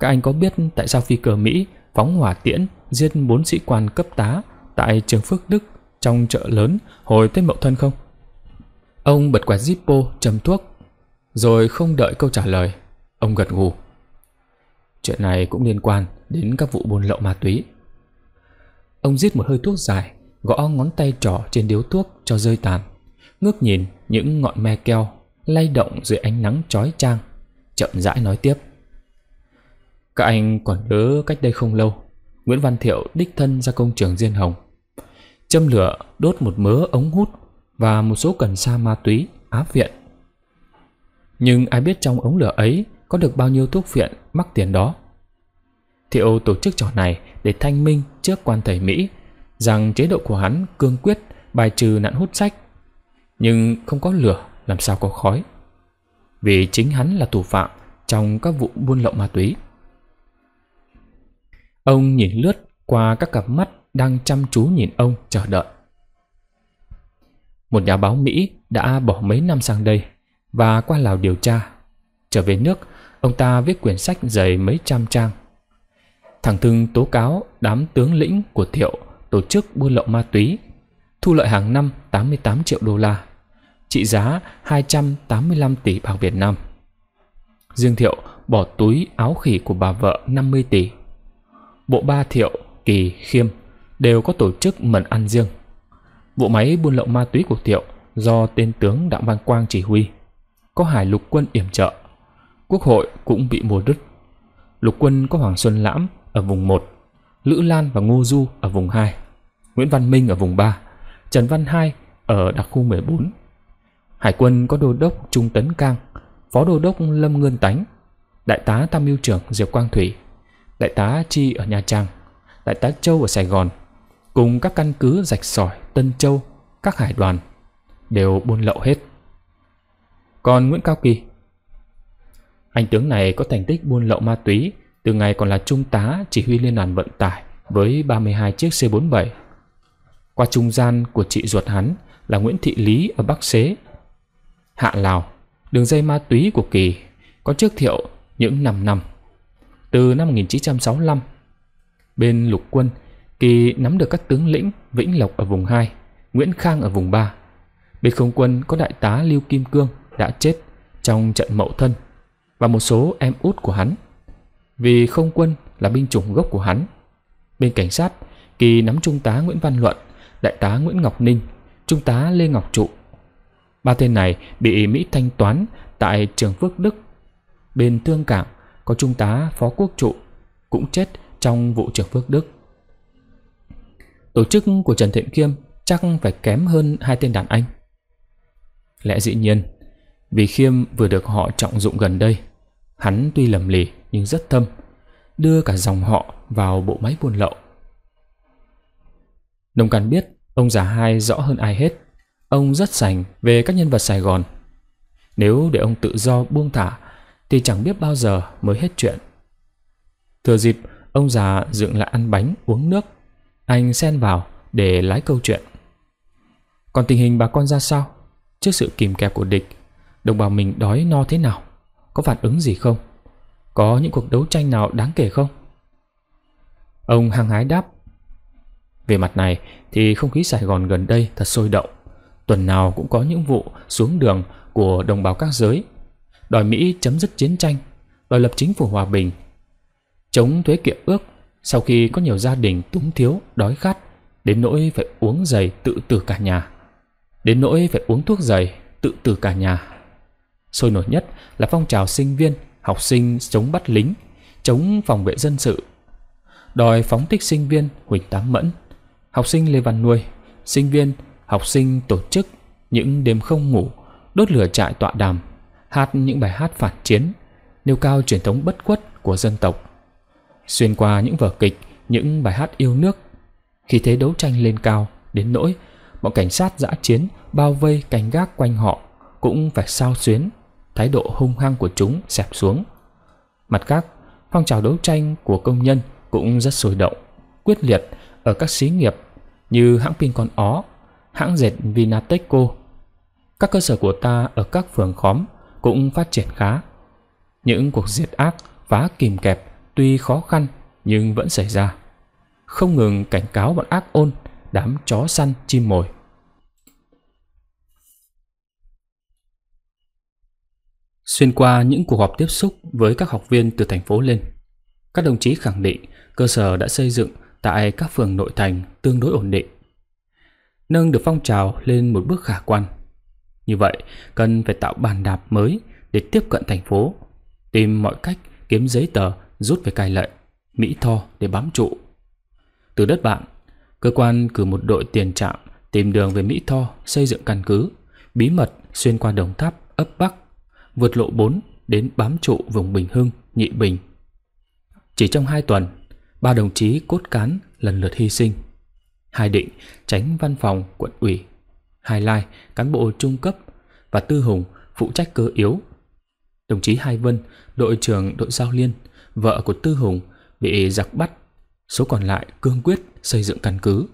các anh có biết tại sao phi cơ mỹ phóng hỏa tiễn giết bốn sĩ quan cấp tá tại trường phước đức trong chợ lớn hồi tết mậu thân không Ông bật quẹt Zippo châm thuốc, rồi không đợi câu trả lời, ông gật gù. Chuyện này cũng liên quan đến các vụ buôn lậu ma túy. Ông giết một hơi thuốc dài, gõ ngón tay trỏ trên điếu thuốc cho rơi tàn, ngước nhìn những ngọn me keo lay động dưới ánh nắng chói chang, chậm rãi nói tiếp. Các anh còn nhớ cách đây không lâu, Nguyễn Văn Thiệu đích thân ra công trường Diên Hồng. Châm lửa đốt một mớ ống hút và một số cần sa ma túy, á viện. Nhưng ai biết trong ống lửa ấy có được bao nhiêu thuốc viện mắc tiền đó. Thiệu tổ chức trò này để thanh minh trước quan thầy Mỹ rằng chế độ của hắn cương quyết bài trừ nạn hút sách. Nhưng không có lửa làm sao có khói. Vì chính hắn là thủ phạm trong các vụ buôn lậu ma túy. Ông nhìn lướt qua các cặp mắt đang chăm chú nhìn ông chờ đợi một nhà báo Mỹ đã bỏ mấy năm sang đây và qua Lào điều tra. Trở về nước, ông ta viết quyển sách dày mấy trăm trang. Thằng Thưng tố cáo đám tướng lĩnh của Thiệu tổ chức buôn lậu ma túy, thu lợi hàng năm 88 triệu đô la, trị giá 285 tỷ bạc Việt Nam. Dương Thiệu bỏ túi áo khỉ của bà vợ 50 tỷ. Bộ ba Thiệu, Kỳ, Khiêm đều có tổ chức mần ăn riêng. Vụ máy buôn lậu ma túy của Thiệu do tên tướng Đặng Văn Quang chỉ huy. Có hải lục quân yểm trợ. Quốc hội cũng bị mua đứt. Lục quân có Hoàng Xuân Lãm ở vùng 1, Lữ Lan và Ngô Du ở vùng 2, Nguyễn Văn Minh ở vùng 3, Trần Văn Hai ở đặc khu 14. Hải quân có đô đốc Trung Tấn Cang, phó đô đốc Lâm Ngân Tánh, đại tá tham mưu trưởng Diệp Quang Thủy, đại tá Chi ở Nha Trang, đại tá Châu ở Sài Gòn cùng các căn cứ rạch sỏi Tân Châu, các hải đoàn đều buôn lậu hết. Còn Nguyễn Cao Kỳ Anh tướng này có thành tích buôn lậu ma túy từ ngày còn là trung tá chỉ huy liên đoàn vận tải với 32 chiếc C47. Qua trung gian của chị ruột hắn là Nguyễn Thị Lý ở Bắc Xế, Hạ Lào, đường dây ma túy của Kỳ có trước thiệu những 5 năm. Từ năm 1965, bên lục quân Kỳ nắm được các tướng lĩnh Vĩnh Lộc ở vùng 2, Nguyễn Khang ở vùng 3. Bên không quân có đại tá Lưu Kim Cương đã chết trong trận mậu thân và một số em út của hắn. Vì không quân là binh chủng gốc của hắn. Bên cảnh sát, Kỳ nắm trung tá Nguyễn Văn Luận, đại tá Nguyễn Ngọc Ninh, trung tá Lê Ngọc Trụ. Ba tên này bị Mỹ thanh toán tại trường Phước Đức. Bên Thương Cảng có trung tá Phó Quốc Trụ cũng chết trong vụ trường Phước Đức tổ chức của Trần Thiện Kiêm chắc phải kém hơn hai tên đàn anh. Lẽ dĩ nhiên, vì Khiêm vừa được họ trọng dụng gần đây, hắn tuy lầm lì nhưng rất thâm, đưa cả dòng họ vào bộ máy buôn lậu. Đồng Càn biết ông già hai rõ hơn ai hết, ông rất sành về các nhân vật Sài Gòn. Nếu để ông tự do buông thả thì chẳng biết bao giờ mới hết chuyện. Thừa dịp, ông già dựng lại ăn bánh, uống nước anh xen vào để lái câu chuyện. Còn tình hình bà con ra sao? Trước sự kìm kẹp của địch, đồng bào mình đói no thế nào? Có phản ứng gì không? Có những cuộc đấu tranh nào đáng kể không? Ông hăng hái đáp. Về mặt này thì không khí Sài Gòn gần đây thật sôi động. Tuần nào cũng có những vụ xuống đường của đồng bào các giới. Đòi Mỹ chấm dứt chiến tranh, đòi lập chính phủ hòa bình, chống thuế kiệm ước sau khi có nhiều gia đình túng thiếu, đói khát, đến nỗi phải uống giày tự tử cả nhà. Đến nỗi phải uống thuốc giày tự tử cả nhà. Sôi nổi nhất là phong trào sinh viên, học sinh chống bắt lính, chống phòng vệ dân sự. Đòi phóng thích sinh viên Huỳnh Tám Mẫn, học sinh Lê Văn Nuôi, sinh viên, học sinh tổ chức những đêm không ngủ, đốt lửa trại tọa đàm, hát những bài hát phản chiến, nêu cao truyền thống bất khuất của dân tộc xuyên qua những vở kịch, những bài hát yêu nước. Khi thế đấu tranh lên cao, đến nỗi, bọn cảnh sát giã chiến bao vây canh gác quanh họ cũng phải sao xuyến, thái độ hung hăng của chúng xẹp xuống. Mặt khác, phong trào đấu tranh của công nhân cũng rất sôi động, quyết liệt ở các xí nghiệp như hãng pin con ó, hãng dệt Vinateco. Các cơ sở của ta ở các phường khóm cũng phát triển khá. Những cuộc diệt ác phá kìm kẹp tuy khó khăn nhưng vẫn xảy ra. Không ngừng cảnh cáo bọn ác ôn, đám chó săn chim mồi. Xuyên qua những cuộc họp tiếp xúc với các học viên từ thành phố lên, các đồng chí khẳng định cơ sở đã xây dựng tại các phường nội thành tương đối ổn định, nâng được phong trào lên một bước khả quan. Như vậy, cần phải tạo bàn đạp mới để tiếp cận thành phố, tìm mọi cách kiếm giấy tờ rút về cai lệ, Mỹ Tho để bám trụ. Từ đất bạn, cơ quan cử một đội tiền trạm tìm đường về Mỹ Tho xây dựng căn cứ, bí mật xuyên qua đồng tháp ấp Bắc, vượt lộ 4 đến bám trụ vùng Bình Hưng, Nhị Bình. Chỉ trong 2 tuần, ba đồng chí cốt cán lần lượt hy sinh. Hai Định, tránh văn phòng quận ủy. Hai Lai, cán bộ trung cấp và Tư Hùng phụ trách cơ yếu. Đồng chí Hai Vân, đội trưởng đội giao liên, vợ của Tư Hùng bị giặc bắt, số còn lại cương quyết xây dựng căn cứ.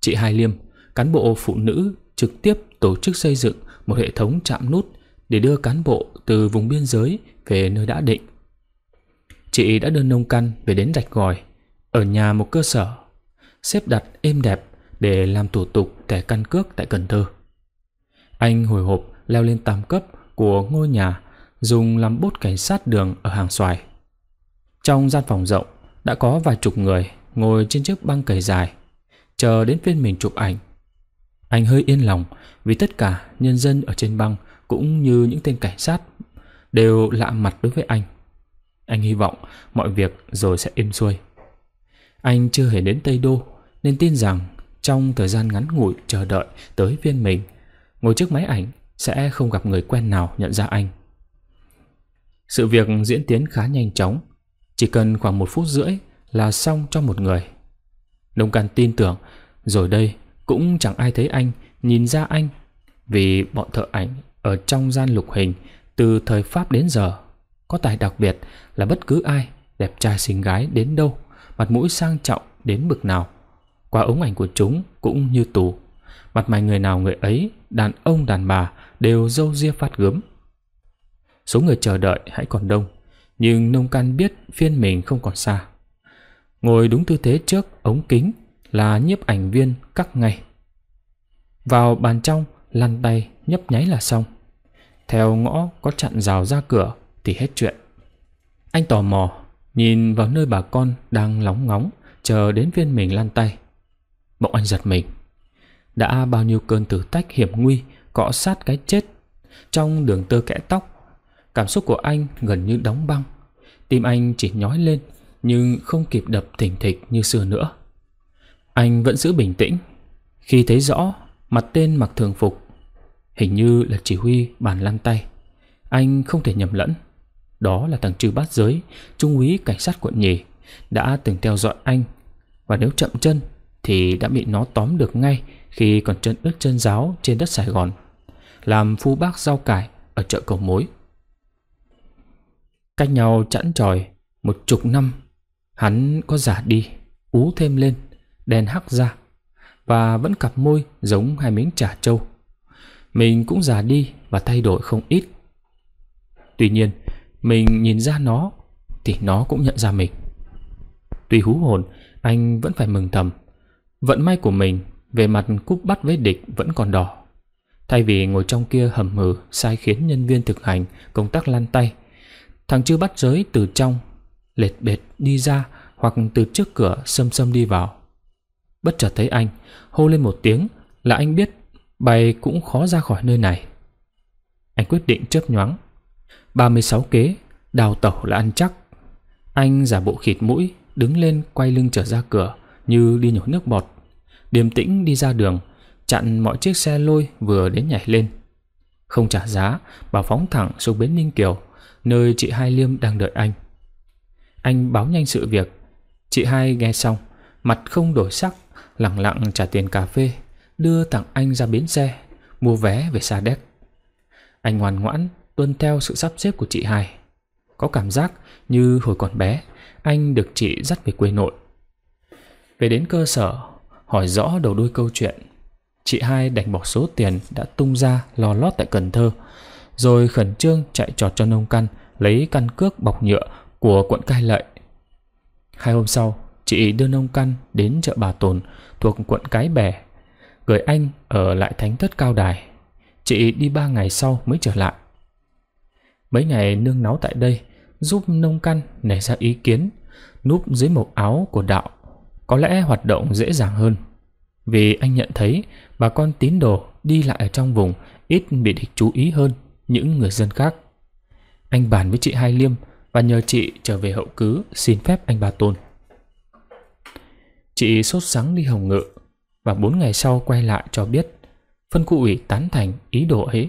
Chị Hai Liêm, cán bộ phụ nữ trực tiếp tổ chức xây dựng một hệ thống chạm nút để đưa cán bộ từ vùng biên giới về nơi đã định. Chị đã đơn nông căn về đến Rạch Gòi, ở nhà một cơ sở, xếp đặt êm đẹp để làm thủ tục thẻ căn cước tại Cần Thơ. Anh hồi hộp leo lên tam cấp của ngôi nhà dùng làm bốt cảnh sát đường ở hàng xoài. Trong gian phòng rộng đã có vài chục người ngồi trên chiếc băng cầy dài, chờ đến phiên mình chụp ảnh. Anh hơi yên lòng vì tất cả nhân dân ở trên băng cũng như những tên cảnh sát đều lạ mặt đối với anh. Anh hy vọng mọi việc rồi sẽ êm xuôi. Anh chưa hề đến Tây Đô nên tin rằng trong thời gian ngắn ngủi chờ đợi tới phiên mình, ngồi trước máy ảnh sẽ không gặp người quen nào nhận ra anh. Sự việc diễn tiến khá nhanh chóng, chỉ cần khoảng một phút rưỡi là xong cho một người. Đông Căn tin tưởng, rồi đây cũng chẳng ai thấy anh, nhìn ra anh, vì bọn thợ ảnh ở trong gian lục hình từ thời Pháp đến giờ có tài đặc biệt là bất cứ ai, đẹp trai xinh gái đến đâu, mặt mũi sang trọng đến bực nào. Qua ống ảnh của chúng cũng như tù, mặt mày người nào người ấy, đàn ông đàn bà đều dâu ria phát gớm. Số người chờ đợi hãy còn đông, nhưng nông can biết phiên mình không còn xa. Ngồi đúng tư thế trước ống kính là nhiếp ảnh viên cắt ngay. Vào bàn trong, lăn tay, nhấp nháy là xong. Theo ngõ có chặn rào ra cửa thì hết chuyện. Anh tò mò, nhìn vào nơi bà con đang lóng ngóng, chờ đến viên mình lăn tay. Bỗng anh giật mình. Đã bao nhiêu cơn tử tách hiểm nguy, cọ sát cái chết. Trong đường tơ kẽ tóc Cảm xúc của anh gần như đóng băng Tim anh chỉ nhói lên Nhưng không kịp đập thỉnh thịch như xưa nữa Anh vẫn giữ bình tĩnh Khi thấy rõ Mặt tên mặc thường phục Hình như là chỉ huy bàn lăn tay Anh không thể nhầm lẫn Đó là thằng trừ bát giới Trung úy cảnh sát quận nhì Đã từng theo dõi anh Và nếu chậm chân Thì đã bị nó tóm được ngay Khi còn chân ướt chân giáo trên đất Sài Gòn Làm phu bác rau cải ở chợ cầu mối Cách nhau chẵn tròi Một chục năm Hắn có giả đi Ú thêm lên Đèn hắc ra Và vẫn cặp môi giống hai miếng chả trâu Mình cũng già đi và thay đổi không ít Tuy nhiên Mình nhìn ra nó Thì nó cũng nhận ra mình Tuy hú hồn Anh vẫn phải mừng thầm Vận may của mình Về mặt cúp bắt với địch vẫn còn đỏ Thay vì ngồi trong kia hầm hừ sai khiến nhân viên thực hành công tác lăn tay Thằng chư bắt giới từ trong lệt bệt đi ra hoặc từ trước cửa xâm xâm đi vào. Bất chợt thấy anh, hô lên một tiếng là anh biết bày cũng khó ra khỏi nơi này. Anh quyết định chớp nhoáng. 36 kế, đào tẩu là ăn chắc. Anh giả bộ khịt mũi, đứng lên quay lưng trở ra cửa như đi nhổ nước bọt. Điềm tĩnh đi ra đường, chặn mọi chiếc xe lôi vừa đến nhảy lên. Không trả giá, bảo phóng thẳng xuống bến Ninh Kiều nơi chị Hai Liêm đang đợi anh. Anh báo nhanh sự việc. Chị Hai nghe xong, mặt không đổi sắc, lặng lặng trả tiền cà phê, đưa tặng anh ra bến xe, mua vé về Sa Đéc. Anh ngoan ngoãn tuân theo sự sắp xếp của chị Hai. Có cảm giác như hồi còn bé, anh được chị dắt về quê nội. Về đến cơ sở, hỏi rõ đầu đuôi câu chuyện, chị Hai đành bỏ số tiền đã tung ra lo lót tại Cần Thơ rồi khẩn trương chạy trọt cho nông căn lấy căn cước bọc nhựa của quận Cai lợi Hai hôm sau, chị đưa nông căn đến chợ Bà Tồn thuộc quận Cái Bè, gửi anh ở lại thánh thất cao đài. Chị đi ba ngày sau mới trở lại. Mấy ngày nương náu tại đây, giúp nông căn nảy ra ý kiến, núp dưới mộc áo của đạo. Có lẽ hoạt động dễ dàng hơn. Vì anh nhận thấy bà con tín đồ đi lại ở trong vùng ít bị địch chú ý hơn những người dân khác. Anh bàn với chị Hai Liêm và nhờ chị trở về hậu cứ xin phép anh Ba Tôn. Chị sốt sắng đi Hồng Ngự và bốn ngày sau quay lại cho biết phân khu ủy tán thành ý đồ ấy.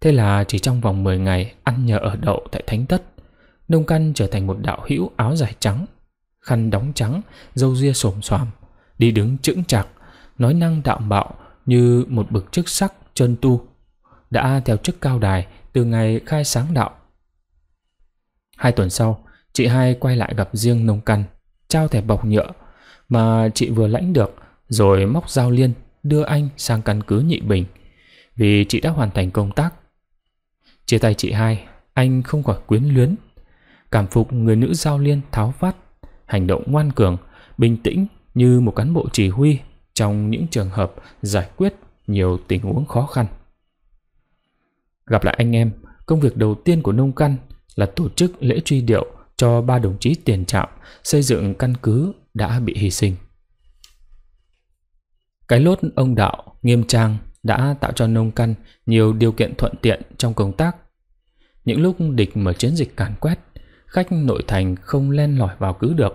Thế là chỉ trong vòng 10 ngày ăn nhờ ở đậu tại Thánh Tất, Nông Căn trở thành một đạo hữu áo dài trắng, khăn đóng trắng, râu ria xồm xoàm, đi đứng chững chạc, nói năng đạo bạo như một bậc chức sắc chân tu đã theo chức cao đài từ ngày khai sáng đạo. Hai tuần sau, chị hai quay lại gặp riêng nông căn, trao thẻ bọc nhựa mà chị vừa lãnh được rồi móc giao liên đưa anh sang căn cứ nhị bình vì chị đã hoàn thành công tác. Chia tay chị hai, anh không khỏi quyến luyến. Cảm phục người nữ giao liên tháo vát, hành động ngoan cường, bình tĩnh như một cán bộ chỉ huy trong những trường hợp giải quyết nhiều tình huống khó khăn. Gặp lại anh em, công việc đầu tiên của nông căn là tổ chức lễ truy điệu cho ba đồng chí tiền trạm xây dựng căn cứ đã bị hy sinh. Cái lốt ông đạo nghiêm trang đã tạo cho nông căn nhiều điều kiện thuận tiện trong công tác. Những lúc địch mở chiến dịch càn quét, khách nội thành không len lỏi vào cứ được.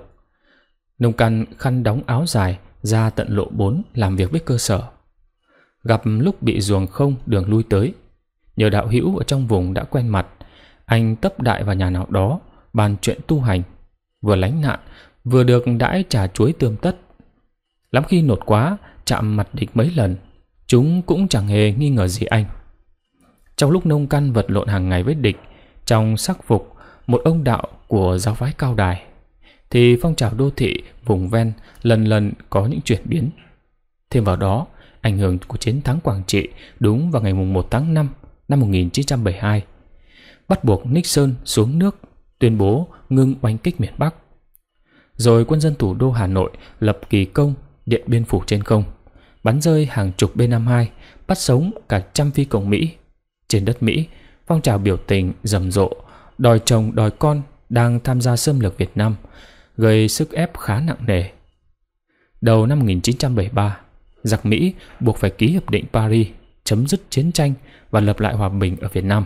Nông căn khăn đóng áo dài ra tận lộ 4 làm việc với cơ sở. Gặp lúc bị ruồng không đường lui tới, Nhờ đạo hữu ở trong vùng đã quen mặt, anh tấp đại vào nhà nào đó, bàn chuyện tu hành, vừa lánh nạn, vừa được đãi trà chuối tươm tất. Lắm khi nột quá, chạm mặt địch mấy lần, chúng cũng chẳng hề nghi ngờ gì anh. Trong lúc nông căn vật lộn hàng ngày với địch, trong sắc phục, một ông đạo của giáo phái cao đài, thì phong trào đô thị vùng ven lần lần có những chuyển biến. Thêm vào đó, ảnh hưởng của chiến thắng Quảng Trị đúng vào ngày mùng 1 tháng 5 năm 1972, bắt buộc Nixon xuống nước, tuyên bố ngưng oanh kích miền Bắc. Rồi quân dân thủ đô Hà Nội lập kỳ công Điện Biên Phủ trên không, bắn rơi hàng chục B-52, bắt sống cả trăm phi công Mỹ. Trên đất Mỹ, phong trào biểu tình rầm rộ, đòi chồng đòi con đang tham gia xâm lược Việt Nam, gây sức ép khá nặng nề. Đầu năm 1973, giặc Mỹ buộc phải ký Hiệp định Paris chấm dứt chiến tranh và lập lại hòa bình ở Việt Nam.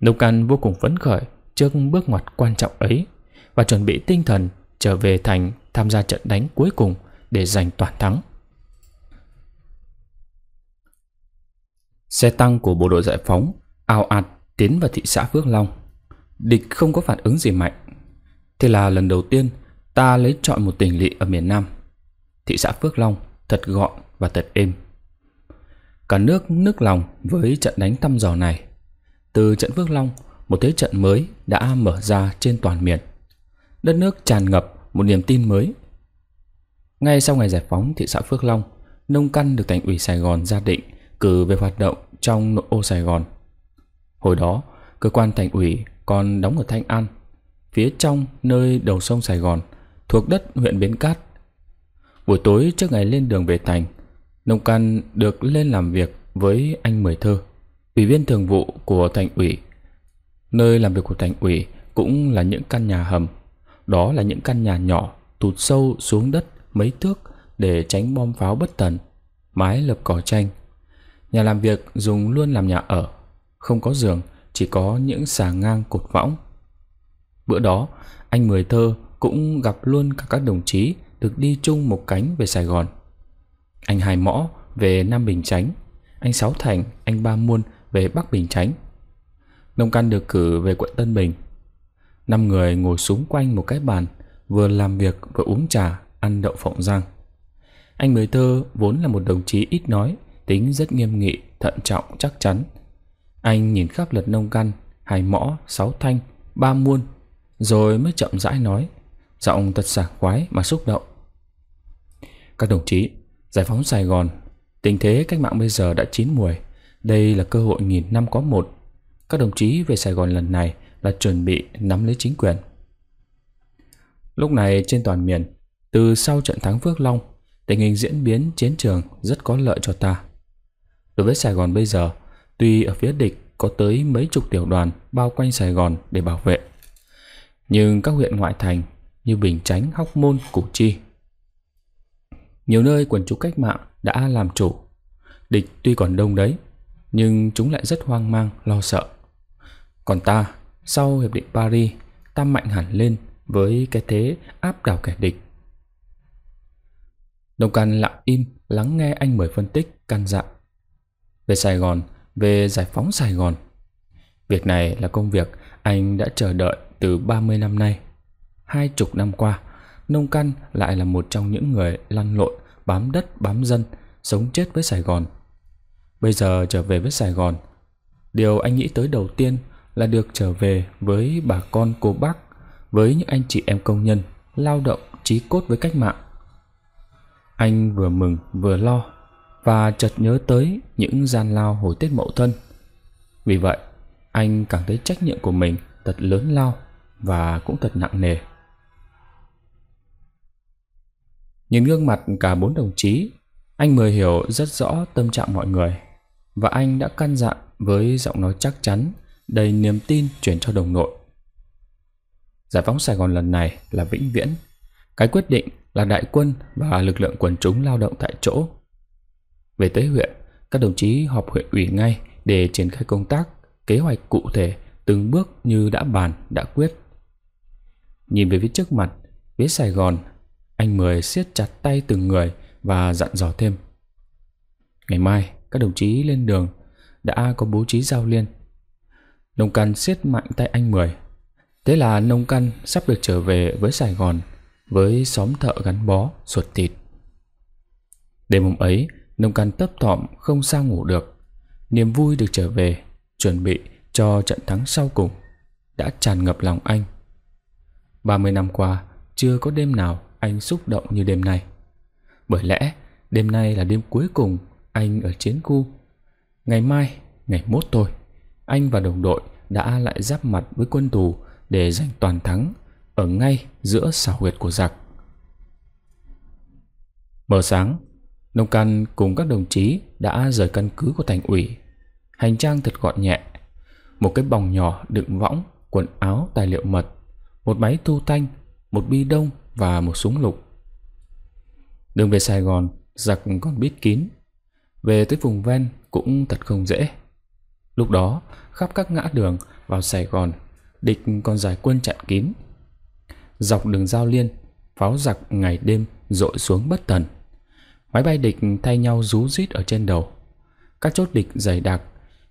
Nông Can vô cùng phấn khởi trước bước ngoặt quan trọng ấy và chuẩn bị tinh thần trở về thành tham gia trận đánh cuối cùng để giành toàn thắng. Xe tăng của bộ đội giải phóng ao ạt tiến vào thị xã Phước Long. Địch không có phản ứng gì mạnh. Thế là lần đầu tiên ta lấy chọn một tỉnh lỵ ở miền Nam. Thị xã Phước Long thật gọn và thật êm cả nước nước lòng với trận đánh thăm dò này. Từ trận Phước Long, một thế trận mới đã mở ra trên toàn miền. Đất nước tràn ngập một niềm tin mới. Ngay sau ngày giải phóng thị xã Phước Long, nông căn được thành ủy Sài Gòn gia định cử về hoạt động trong nội ô Sài Gòn. Hồi đó, cơ quan thành ủy còn đóng ở Thanh An, phía trong nơi đầu sông Sài Gòn, thuộc đất huyện Bến Cát. Buổi tối trước ngày lên đường về thành, Nông căn được lên làm việc với anh Mười Thơ, ủy viên thường vụ của thành ủy. Nơi làm việc của thành ủy cũng là những căn nhà hầm. Đó là những căn nhà nhỏ tụt sâu xuống đất mấy thước để tránh bom pháo bất tần, mái lợp cỏ tranh. Nhà làm việc dùng luôn làm nhà ở, không có giường, chỉ có những xà ngang cột võng. Bữa đó, anh Mười Thơ cũng gặp luôn cả các đồng chí được đi chung một cánh về Sài Gòn anh Hai Mõ về Nam Bình Chánh, anh Sáu Thành, anh Ba Muôn về Bắc Bình Chánh. Nông Căn được cử về quận Tân Bình. Năm người ngồi xuống quanh một cái bàn, vừa làm việc vừa uống trà, ăn đậu phộng rang. Anh Mười thơ vốn là một đồng chí ít nói, tính rất nghiêm nghị, thận trọng, chắc chắn. Anh nhìn khắp lượt Nông Căn, Hai Mõ, Sáu Thanh, Ba Muôn, rồi mới chậm rãi nói, giọng thật sảng khoái mà xúc động. Các đồng chí, Giải phóng Sài Gòn, tình thế cách mạng bây giờ đã chín mùi. Đây là cơ hội nghìn năm có một. Các đồng chí về Sài Gòn lần này là chuẩn bị nắm lấy chính quyền. Lúc này trên toàn miền, từ sau trận thắng Phước Long, tình hình diễn biến chiến trường rất có lợi cho ta. Đối với Sài Gòn bây giờ, tuy ở phía địch có tới mấy chục tiểu đoàn bao quanh Sài Gòn để bảo vệ, nhưng các huyện ngoại thành như Bình Chánh, Hóc Môn, Củ Chi nhiều nơi quần chúng cách mạng đã làm chủ. Địch tuy còn đông đấy, nhưng chúng lại rất hoang mang, lo sợ. Còn ta, sau Hiệp định Paris, ta mạnh hẳn lên với cái thế áp đảo kẻ địch. Đồng Căn lặng im lắng nghe anh Mười phân tích căn dặn. Về Sài Gòn, về giải phóng Sài Gòn. Việc này là công việc anh đã chờ đợi từ 30 năm nay, hai chục năm qua. Nông Căn lại là một trong những người lăn lộn, bám đất, bám dân, sống chết với Sài Gòn. Bây giờ trở về với Sài Gòn, điều anh nghĩ tới đầu tiên là được trở về với bà con cô bác, với những anh chị em công nhân, lao động, trí cốt với cách mạng. Anh vừa mừng vừa lo và chợt nhớ tới những gian lao hồi Tết Mậu Thân. Vì vậy, anh cảm thấy trách nhiệm của mình thật lớn lao và cũng thật nặng nề. Nhìn gương mặt cả bốn đồng chí, anh mới hiểu rất rõ tâm trạng mọi người. Và anh đã căn dặn dạ với giọng nói chắc chắn, đầy niềm tin chuyển cho đồng nội. Giải phóng Sài Gòn lần này là vĩnh viễn. Cái quyết định là đại quân và lực lượng quần chúng lao động tại chỗ. Về tới huyện, các đồng chí họp huyện ủy ngay để triển khai công tác, kế hoạch cụ thể từng bước như đã bàn, đã quyết. Nhìn về phía trước mặt, phía Sài Gòn anh Mười siết chặt tay từng người và dặn dò thêm. Ngày mai, các đồng chí lên đường đã có bố trí giao liên. Nông Căn siết mạnh tay anh Mười. Thế là Nông Căn sắp được trở về với Sài Gòn, với xóm thợ gắn bó, ruột thịt. Đêm hôm ấy, Nông Căn tấp thỏm không sao ngủ được. Niềm vui được trở về, chuẩn bị cho trận thắng sau cùng đã tràn ngập lòng anh. 30 năm qua, chưa có đêm nào anh xúc động như đêm nay. Bởi lẽ đêm nay là đêm cuối cùng anh ở chiến khu. Ngày mai, ngày mốt thôi, anh và đồng đội đã lại giáp mặt với quân tù để giành toàn thắng ở ngay giữa xảo huyệt của giặc. Mở sáng, Nông Căn cùng các đồng chí đã rời căn cứ của thành ủy. Hành trang thật gọn nhẹ, một cái bòng nhỏ đựng võng, quần áo, tài liệu mật, một máy thu thanh, một bi đông và một súng lục. Đường về Sài Gòn, giặc còn biết kín. Về tới vùng ven cũng thật không dễ. Lúc đó, khắp các ngã đường vào Sài Gòn, địch còn giải quân chặn kín. Dọc đường giao liên, pháo giặc ngày đêm dội xuống bất tần. Máy bay địch thay nhau rú rít ở trên đầu. Các chốt địch dày đặc,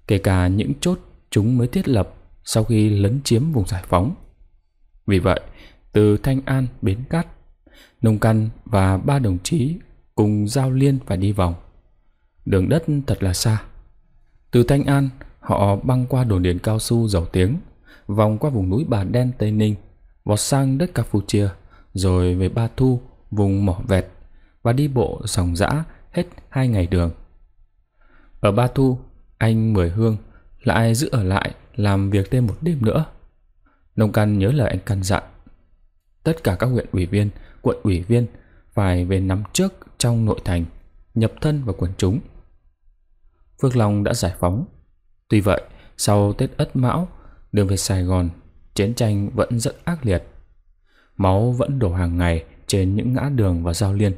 kể cả những chốt chúng mới thiết lập sau khi lấn chiếm vùng giải phóng. Vì vậy, từ Thanh An bến Cát. Nông Căn và ba đồng chí cùng giao liên và đi vòng. Đường đất thật là xa. Từ Thanh An, họ băng qua đồn điền cao su giàu tiếng, vòng qua vùng núi Bà Đen Tây Ninh, vọt sang đất Campuchia, rồi về Ba Thu, vùng mỏ vẹt và đi bộ sòng dã hết hai ngày đường. Ở Ba Thu, anh Mười Hương lại giữ ở lại làm việc thêm một đêm nữa. Nông Căn nhớ lời anh Căn dặn tất cả các huyện ủy viên, quận ủy viên phải về nắm trước trong nội thành, nhập thân vào quần chúng. Phước Long đã giải phóng. Tuy vậy, sau Tết Ất Mão, đường về Sài Gòn, chiến tranh vẫn rất ác liệt. Máu vẫn đổ hàng ngày trên những ngã đường và giao liên.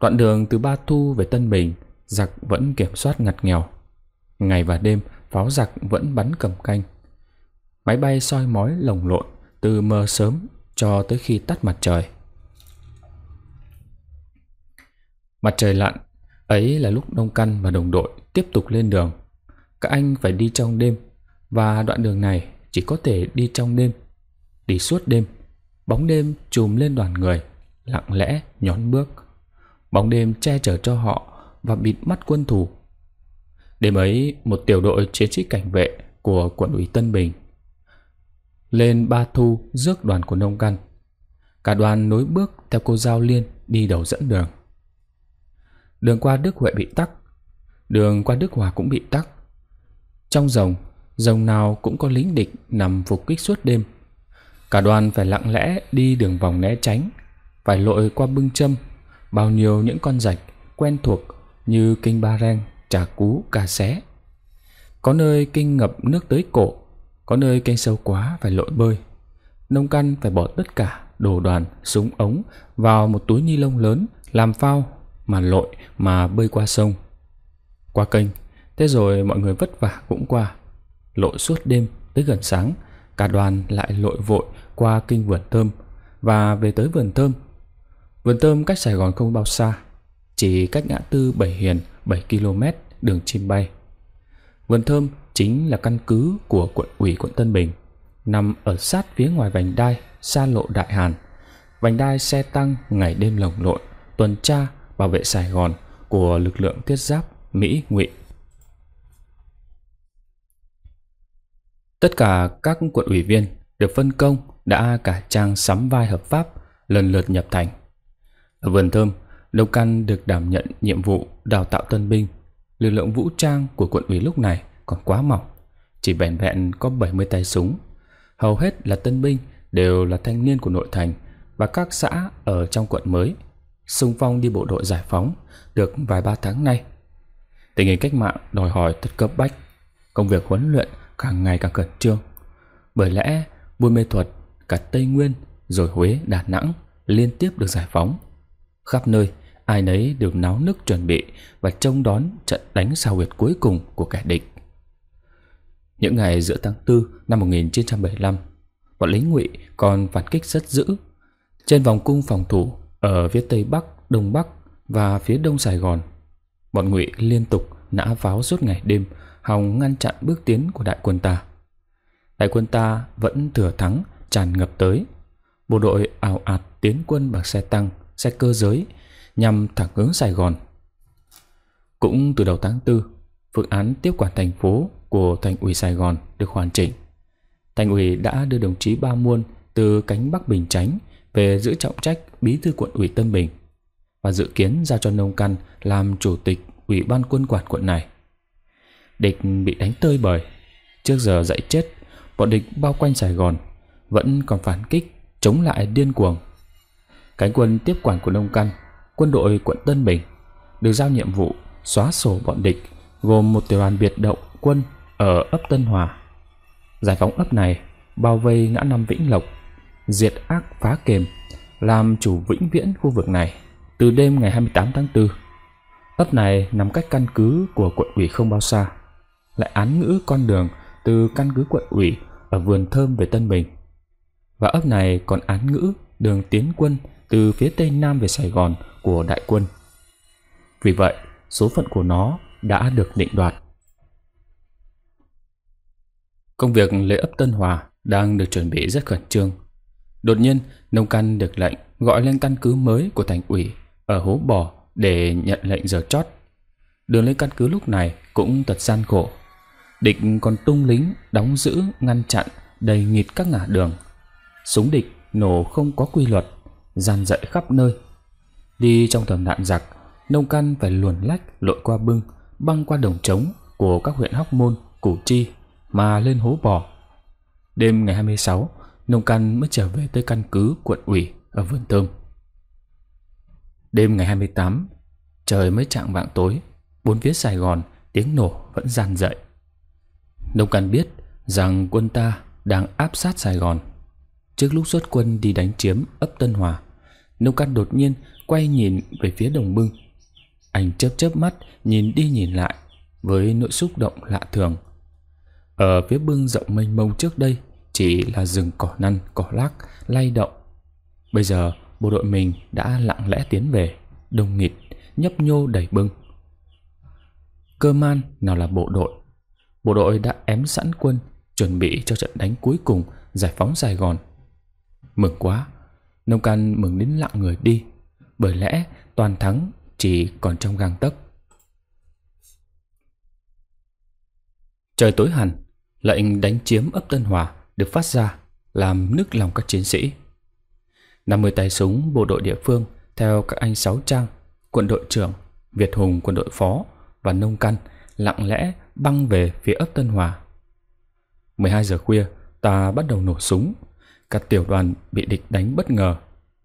Đoạn đường từ Ba Thu về Tân Bình, giặc vẫn kiểm soát ngặt nghèo. Ngày và đêm, pháo giặc vẫn bắn cầm canh. Máy bay soi mói lồng lộn từ mờ sớm cho tới khi tắt mặt trời. Mặt trời lặn, ấy là lúc đông căn và đồng đội tiếp tục lên đường. Các anh phải đi trong đêm và đoạn đường này chỉ có thể đi trong đêm, đi suốt đêm. Bóng đêm trùm lên đoàn người, lặng lẽ nhón bước. Bóng đêm che chở cho họ và bịt mắt quân thù. Đêm ấy, một tiểu đội chiến sĩ cảnh vệ của quận ủy Tân Bình lên Ba Thu rước đoàn của nông căn. Cả đoàn nối bước theo cô Giao Liên đi đầu dẫn đường. Đường qua Đức Huệ bị tắc, đường qua Đức Hòa cũng bị tắc. Trong rồng, rồng nào cũng có lính địch nằm phục kích suốt đêm. Cả đoàn phải lặng lẽ đi đường vòng né tránh, phải lội qua bưng châm, bao nhiêu những con rạch quen thuộc như kinh ba reng, trà cú, cà xé. Có nơi kinh ngập nước tới cổ, có nơi kênh sâu quá phải lội bơi. Nông căn phải bỏ tất cả đồ đoàn, súng ống vào một túi ni lông lớn làm phao mà lội mà bơi qua sông. Qua kênh, thế rồi mọi người vất vả cũng qua. Lội suốt đêm tới gần sáng, cả đoàn lại lội vội qua kinh vườn thơm và về tới vườn thơm. Vườn thơm cách Sài Gòn không bao xa, chỉ cách ngã tư Bảy Hiền 7 km đường chim bay. Vườn thơm chính là căn cứ của quận ủy quận Tân Bình, nằm ở sát phía ngoài vành đai xa lộ Đại Hàn. Vành đai xe tăng ngày đêm lồng lộn, tuần tra bảo vệ Sài Gòn của lực lượng thiết giáp Mỹ Ngụy. Tất cả các quận ủy viên được phân công đã cả trang sắm vai hợp pháp lần lượt nhập thành. Ở vườn thơm, Đông Căn được đảm nhận nhiệm vụ đào tạo tân binh. Lực lượng vũ trang của quận ủy lúc này còn quá mỏng, chỉ vẹn vẹn có 70 tay súng. Hầu hết là tân binh, đều là thanh niên của nội thành và các xã ở trong quận mới. Xung phong đi bộ đội giải phóng được vài ba tháng nay. Tình hình cách mạng đòi hỏi thật cấp bách, công việc huấn luyện càng ngày càng khẩn trương. Bởi lẽ Buôn Mê Thuật, cả Tây Nguyên, rồi Huế, Đà Nẵng liên tiếp được giải phóng. Khắp nơi, ai nấy đều náo nức chuẩn bị và trông đón trận đánh sao huyệt cuối cùng của kẻ địch. Những ngày giữa tháng 4 năm 1975, bọn lính ngụy còn phản kích rất dữ. Trên vòng cung phòng thủ ở phía tây bắc, đông bắc và phía đông Sài Gòn, bọn ngụy liên tục nã pháo suốt ngày đêm hòng ngăn chặn bước tiến của đại quân ta. Đại quân ta vẫn thừa thắng tràn ngập tới. Bộ đội ảo ạt tiến quân bằng xe tăng, xe cơ giới nhằm thẳng hướng Sài Gòn. Cũng từ đầu tháng 4, phương án tiếp quản thành phố của thành ủy Sài Gòn được hoàn chỉnh. Thành ủy đã đưa đồng chí Ba Muôn từ cánh Bắc Bình Chánh về giữ trọng trách bí thư quận ủy Tân Bình và dự kiến giao cho Nông Căn làm chủ tịch ủy ban quân quản quận này. Địch bị đánh tơi bời, trước giờ dậy chết, bọn địch bao quanh Sài Gòn vẫn còn phản kích, chống lại điên cuồng. Cánh quân tiếp quản của Nông Căn, quân đội quận Tân Bình được giao nhiệm vụ xóa sổ bọn địch gồm một tiểu đoàn biệt động quân ở ấp Tân Hòa. Giải phóng ấp này bao vây ngã năm Vĩnh Lộc, diệt ác phá kềm, làm chủ vĩnh viễn khu vực này từ đêm ngày 28 tháng 4. Ấp này nằm cách căn cứ của quận ủy không bao xa, lại án ngữ con đường từ căn cứ quận ủy ở vườn thơm về Tân Bình. Và ấp này còn án ngữ đường tiến quân từ phía tây nam về Sài Gòn của đại quân. Vì vậy, số phận của nó đã được định đoạt. Công việc lễ ấp Tân Hòa đang được chuẩn bị rất khẩn trương. Đột nhiên, nông căn được lệnh gọi lên căn cứ mới của thành ủy ở hố bò để nhận lệnh giờ chót. Đường lên căn cứ lúc này cũng thật gian khổ. Địch còn tung lính đóng giữ ngăn chặn đầy nghịt các ngã đường. Súng địch nổ không có quy luật, gian dậy khắp nơi. Đi trong tầm đạn giặc, nông căn phải luồn lách lội qua bưng băng qua đồng trống của các huyện Hóc Môn, Củ Chi mà lên hố bò. Đêm ngày 26, nông căn mới trở về tới căn cứ quận ủy ở Vườn Thơm. Đêm ngày 28, trời mới chạng vạng tối, bốn phía Sài Gòn tiếng nổ vẫn gian dậy. Nông căn biết rằng quân ta đang áp sát Sài Gòn. Trước lúc xuất quân đi đánh chiếm ấp Tân Hòa, Nông Căn đột nhiên quay nhìn về phía đồng bưng anh chớp chớp mắt nhìn đi nhìn lại với nỗi xúc động lạ thường. Ở phía bưng rộng mênh mông trước đây chỉ là rừng cỏ năn, cỏ lác, lay động. Bây giờ bộ đội mình đã lặng lẽ tiến về, đông nghịt, nhấp nhô đầy bưng. Cơ man nào là bộ đội. Bộ đội đã ém sẵn quân, chuẩn bị cho trận đánh cuối cùng giải phóng Sài Gòn. Mừng quá, nông can mừng đến lặng người đi, bởi lẽ toàn thắng chỉ còn trong gang tấc. Trời tối hẳn, lệnh đánh chiếm ấp Tân Hòa được phát ra làm nức lòng các chiến sĩ. 50 tay súng bộ đội địa phương theo các anh Sáu Trang, quân đội trưởng, Việt Hùng quân đội phó và nông căn lặng lẽ băng về phía ấp Tân Hòa. 12 giờ khuya, ta bắt đầu nổ súng. Các tiểu đoàn bị địch đánh bất ngờ,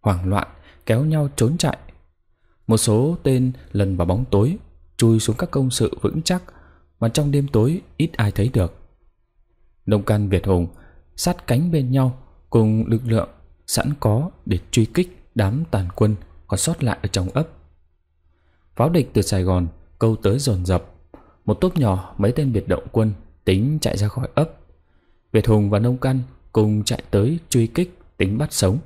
hoảng loạn, kéo nhau trốn chạy một số tên lần vào bóng tối, chui xuống các công sự vững chắc mà trong đêm tối ít ai thấy được. Nông can Việt Hùng sát cánh bên nhau cùng lực lượng sẵn có để truy kích đám tàn quân còn sót lại ở trong ấp. Pháo địch từ Sài Gòn câu tới dồn dập, một tốp nhỏ mấy tên biệt động quân tính chạy ra khỏi ấp. Việt Hùng và Nông Căn cùng chạy tới truy kích tính bắt sống.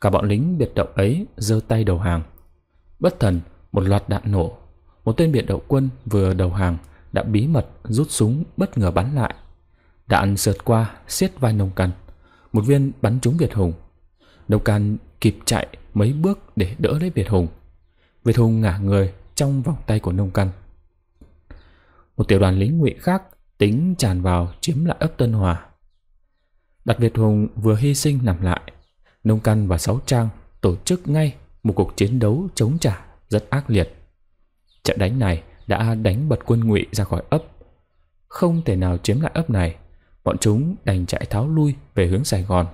Cả bọn lính biệt động ấy giơ tay đầu hàng. Bất thần, một loạt đạn nổ. Một tên biệt đậu quân vừa đầu hàng đã bí mật rút súng bất ngờ bắn lại. Đạn sượt qua, xiết vai nông căn. Một viên bắn trúng Việt Hùng. Nông căn kịp chạy mấy bước để đỡ lấy Việt Hùng. Việt Hùng ngả người trong vòng tay của nông căn. Một tiểu đoàn lính ngụy khác tính tràn vào chiếm lại ấp Tân Hòa. Đặt Việt Hùng vừa hy sinh nằm lại, nông căn và sáu trang tổ chức ngay một cuộc chiến đấu chống trả rất ác liệt. Trận đánh này đã đánh bật quân ngụy ra khỏi ấp. Không thể nào chiếm lại ấp này, bọn chúng đành chạy tháo lui về hướng Sài Gòn.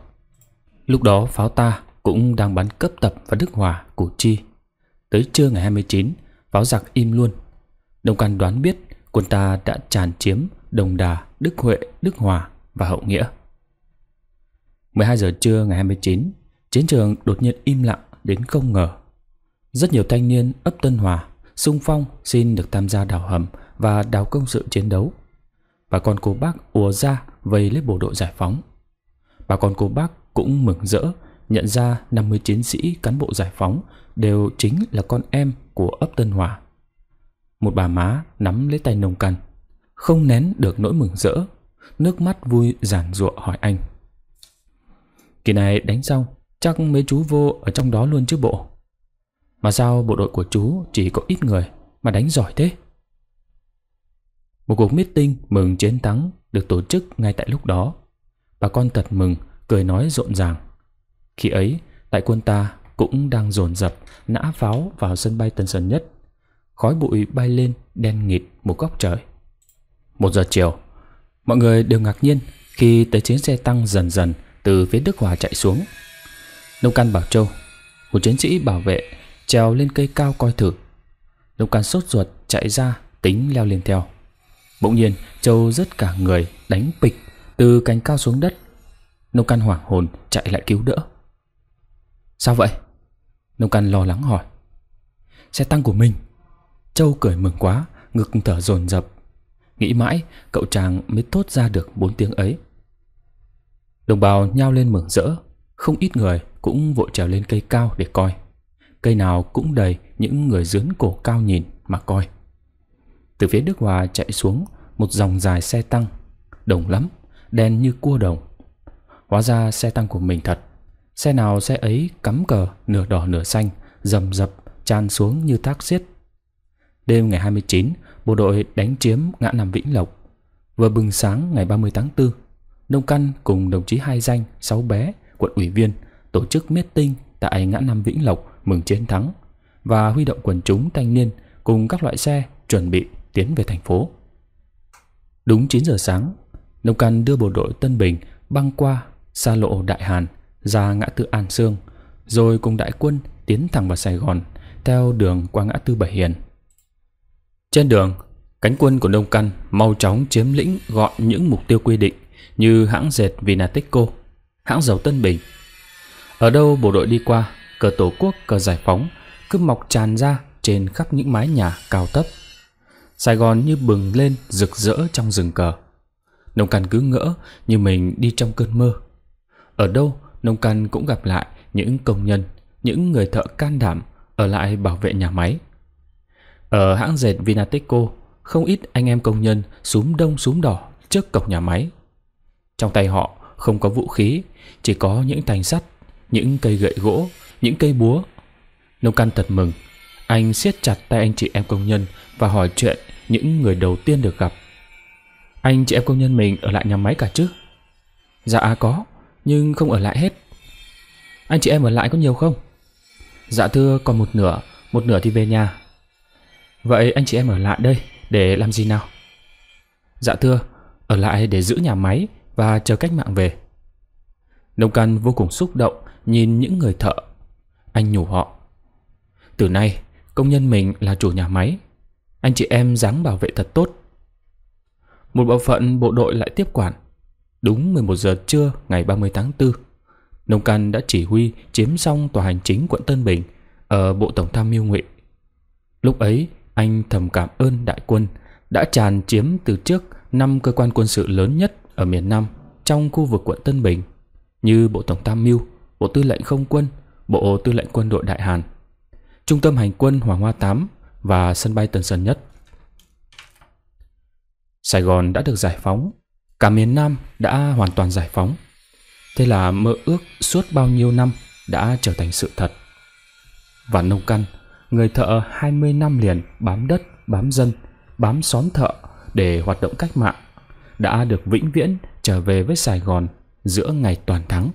Lúc đó pháo ta cũng đang bắn cấp tập và Đức Hòa, Củ Chi. Tới trưa ngày 29, pháo giặc im luôn. Đồng can đoán biết quân ta đã tràn chiếm Đồng Đà, Đức Huệ, Đức Hòa và Hậu Nghĩa. 12 giờ trưa ngày 29, chiến trường đột nhiên im lặng đến không ngờ. Rất nhiều thanh niên ấp Tân Hòa sung phong xin được tham gia đào hầm và đào công sự chiến đấu. Bà con cô bác ùa ra vây lấy bộ đội giải phóng. Bà con cô bác cũng mừng rỡ nhận ra 50 chiến sĩ cán bộ giải phóng đều chính là con em của ấp Tân Hòa. Một bà má nắm lấy tay nồng cằn, không nén được nỗi mừng rỡ, nước mắt vui giản giụa hỏi anh. Kỳ này đánh xong, Chắc mấy chú vô ở trong đó luôn chứ bộ Mà sao bộ đội của chú chỉ có ít người Mà đánh giỏi thế Một cuộc meeting mừng chiến thắng Được tổ chức ngay tại lúc đó Bà con thật mừng Cười nói rộn ràng Khi ấy tại quân ta cũng đang dồn dập Nã pháo vào sân bay Tân Sơn Nhất Khói bụi bay lên Đen nghịt một góc trời Một giờ chiều Mọi người đều ngạc nhiên khi tới chiến xe tăng dần dần từ phía Đức Hòa chạy xuống Nông can bảo Châu Một chiến sĩ bảo vệ Trèo lên cây cao coi thử Nông can sốt ruột chạy ra Tính leo lên theo Bỗng nhiên Châu rất cả người đánh bịch Từ cánh cao xuống đất Nông can hoảng hồn chạy lại cứu đỡ Sao vậy? Nông can lo lắng hỏi Xe tăng của mình Châu cười mừng quá Ngực thở dồn dập Nghĩ mãi cậu chàng mới thốt ra được bốn tiếng ấy Đồng bào nhao lên mừng rỡ không ít người cũng vội trèo lên cây cao để coi. Cây nào cũng đầy những người dướn cổ cao nhìn mà coi. Từ phía Đức Hòa chạy xuống một dòng dài xe tăng, đồng lắm, đen như cua đồng. Hóa ra xe tăng của mình thật. Xe nào xe ấy cắm cờ nửa đỏ nửa xanh, rầm rập tràn xuống như thác xiết. Đêm ngày 29, bộ đội đánh chiếm ngã năm Vĩnh Lộc. Vừa bừng sáng ngày 30 tháng 4, Đông Căn cùng đồng chí Hai Danh, sáu bé quận ủy viên tổ chức meeting tại ngã năm Vĩnh Lộc mừng chiến thắng và huy động quần chúng thanh niên cùng các loại xe chuẩn bị tiến về thành phố. Đúng 9 giờ sáng, Nông Căn đưa bộ đội Tân Bình băng qua xa lộ Đại Hàn ra ngã tư An Sương, rồi cùng đại quân tiến thẳng vào Sài Gòn theo đường qua ngã tư Bảy Hiền. Trên đường, cánh quân của Đông Căn mau chóng chiếm lĩnh gọn những mục tiêu quy định như hãng dệt Vinatexco, hãng dầu Tân Bình. Ở đâu bộ đội đi qua, cờ Tổ quốc, cờ Giải phóng cứ mọc tràn ra trên khắp những mái nhà cao thấp. Sài Gòn như bừng lên rực rỡ trong rừng cờ. Nông Căn cứ ngỡ như mình đi trong cơn mơ. Ở đâu, Nông Căn cũng gặp lại những công nhân, những người thợ can đảm ở lại bảo vệ nhà máy. Ở hãng dệt Vinatexco, không ít anh em công nhân súng đông súng đỏ trước cổng nhà máy. Trong tay họ không có vũ khí, chỉ có những thanh sắt, những cây gậy gỗ, những cây búa. Nông Căn thật mừng, anh siết chặt tay anh chị em công nhân và hỏi chuyện những người đầu tiên được gặp. Anh chị em công nhân mình ở lại nhà máy cả chứ? Dạ có, nhưng không ở lại hết. Anh chị em ở lại có nhiều không? Dạ thưa còn một nửa, một nửa thì về nhà. Vậy anh chị em ở lại đây để làm gì nào? Dạ thưa, ở lại để giữ nhà máy và chờ cách mạng về. Đồng Căn vô cùng xúc động nhìn những người thợ. Anh nhủ họ. Từ nay, công nhân mình là chủ nhà máy. Anh chị em dáng bảo vệ thật tốt. Một bộ phận bộ đội lại tiếp quản. Đúng 11 giờ trưa ngày 30 tháng 4, Nông Căn đã chỉ huy chiếm xong tòa hành chính quận Tân Bình ở Bộ Tổng tham mưu Ngụy. Lúc ấy, anh thầm cảm ơn đại quân đã tràn chiếm từ trước năm cơ quan quân sự lớn nhất ở miền Nam trong khu vực quận Tân Bình như Bộ Tổng Tham mưu, Bộ Tư lệnh Không quân, Bộ Tư lệnh Quân đội Đại Hàn, Trung tâm Hành quân Hoàng Hoa 8 và sân bay Tân Sơn Nhất. Sài Gòn đã được giải phóng, cả miền Nam đã hoàn toàn giải phóng. Thế là mơ ước suốt bao nhiêu năm đã trở thành sự thật. Và nông căn, người thợ 20 năm liền bám đất, bám dân, bám xóm thợ để hoạt động cách mạng đã được vĩnh viễn trở về với Sài Gòn giữa ngày toàn thắng.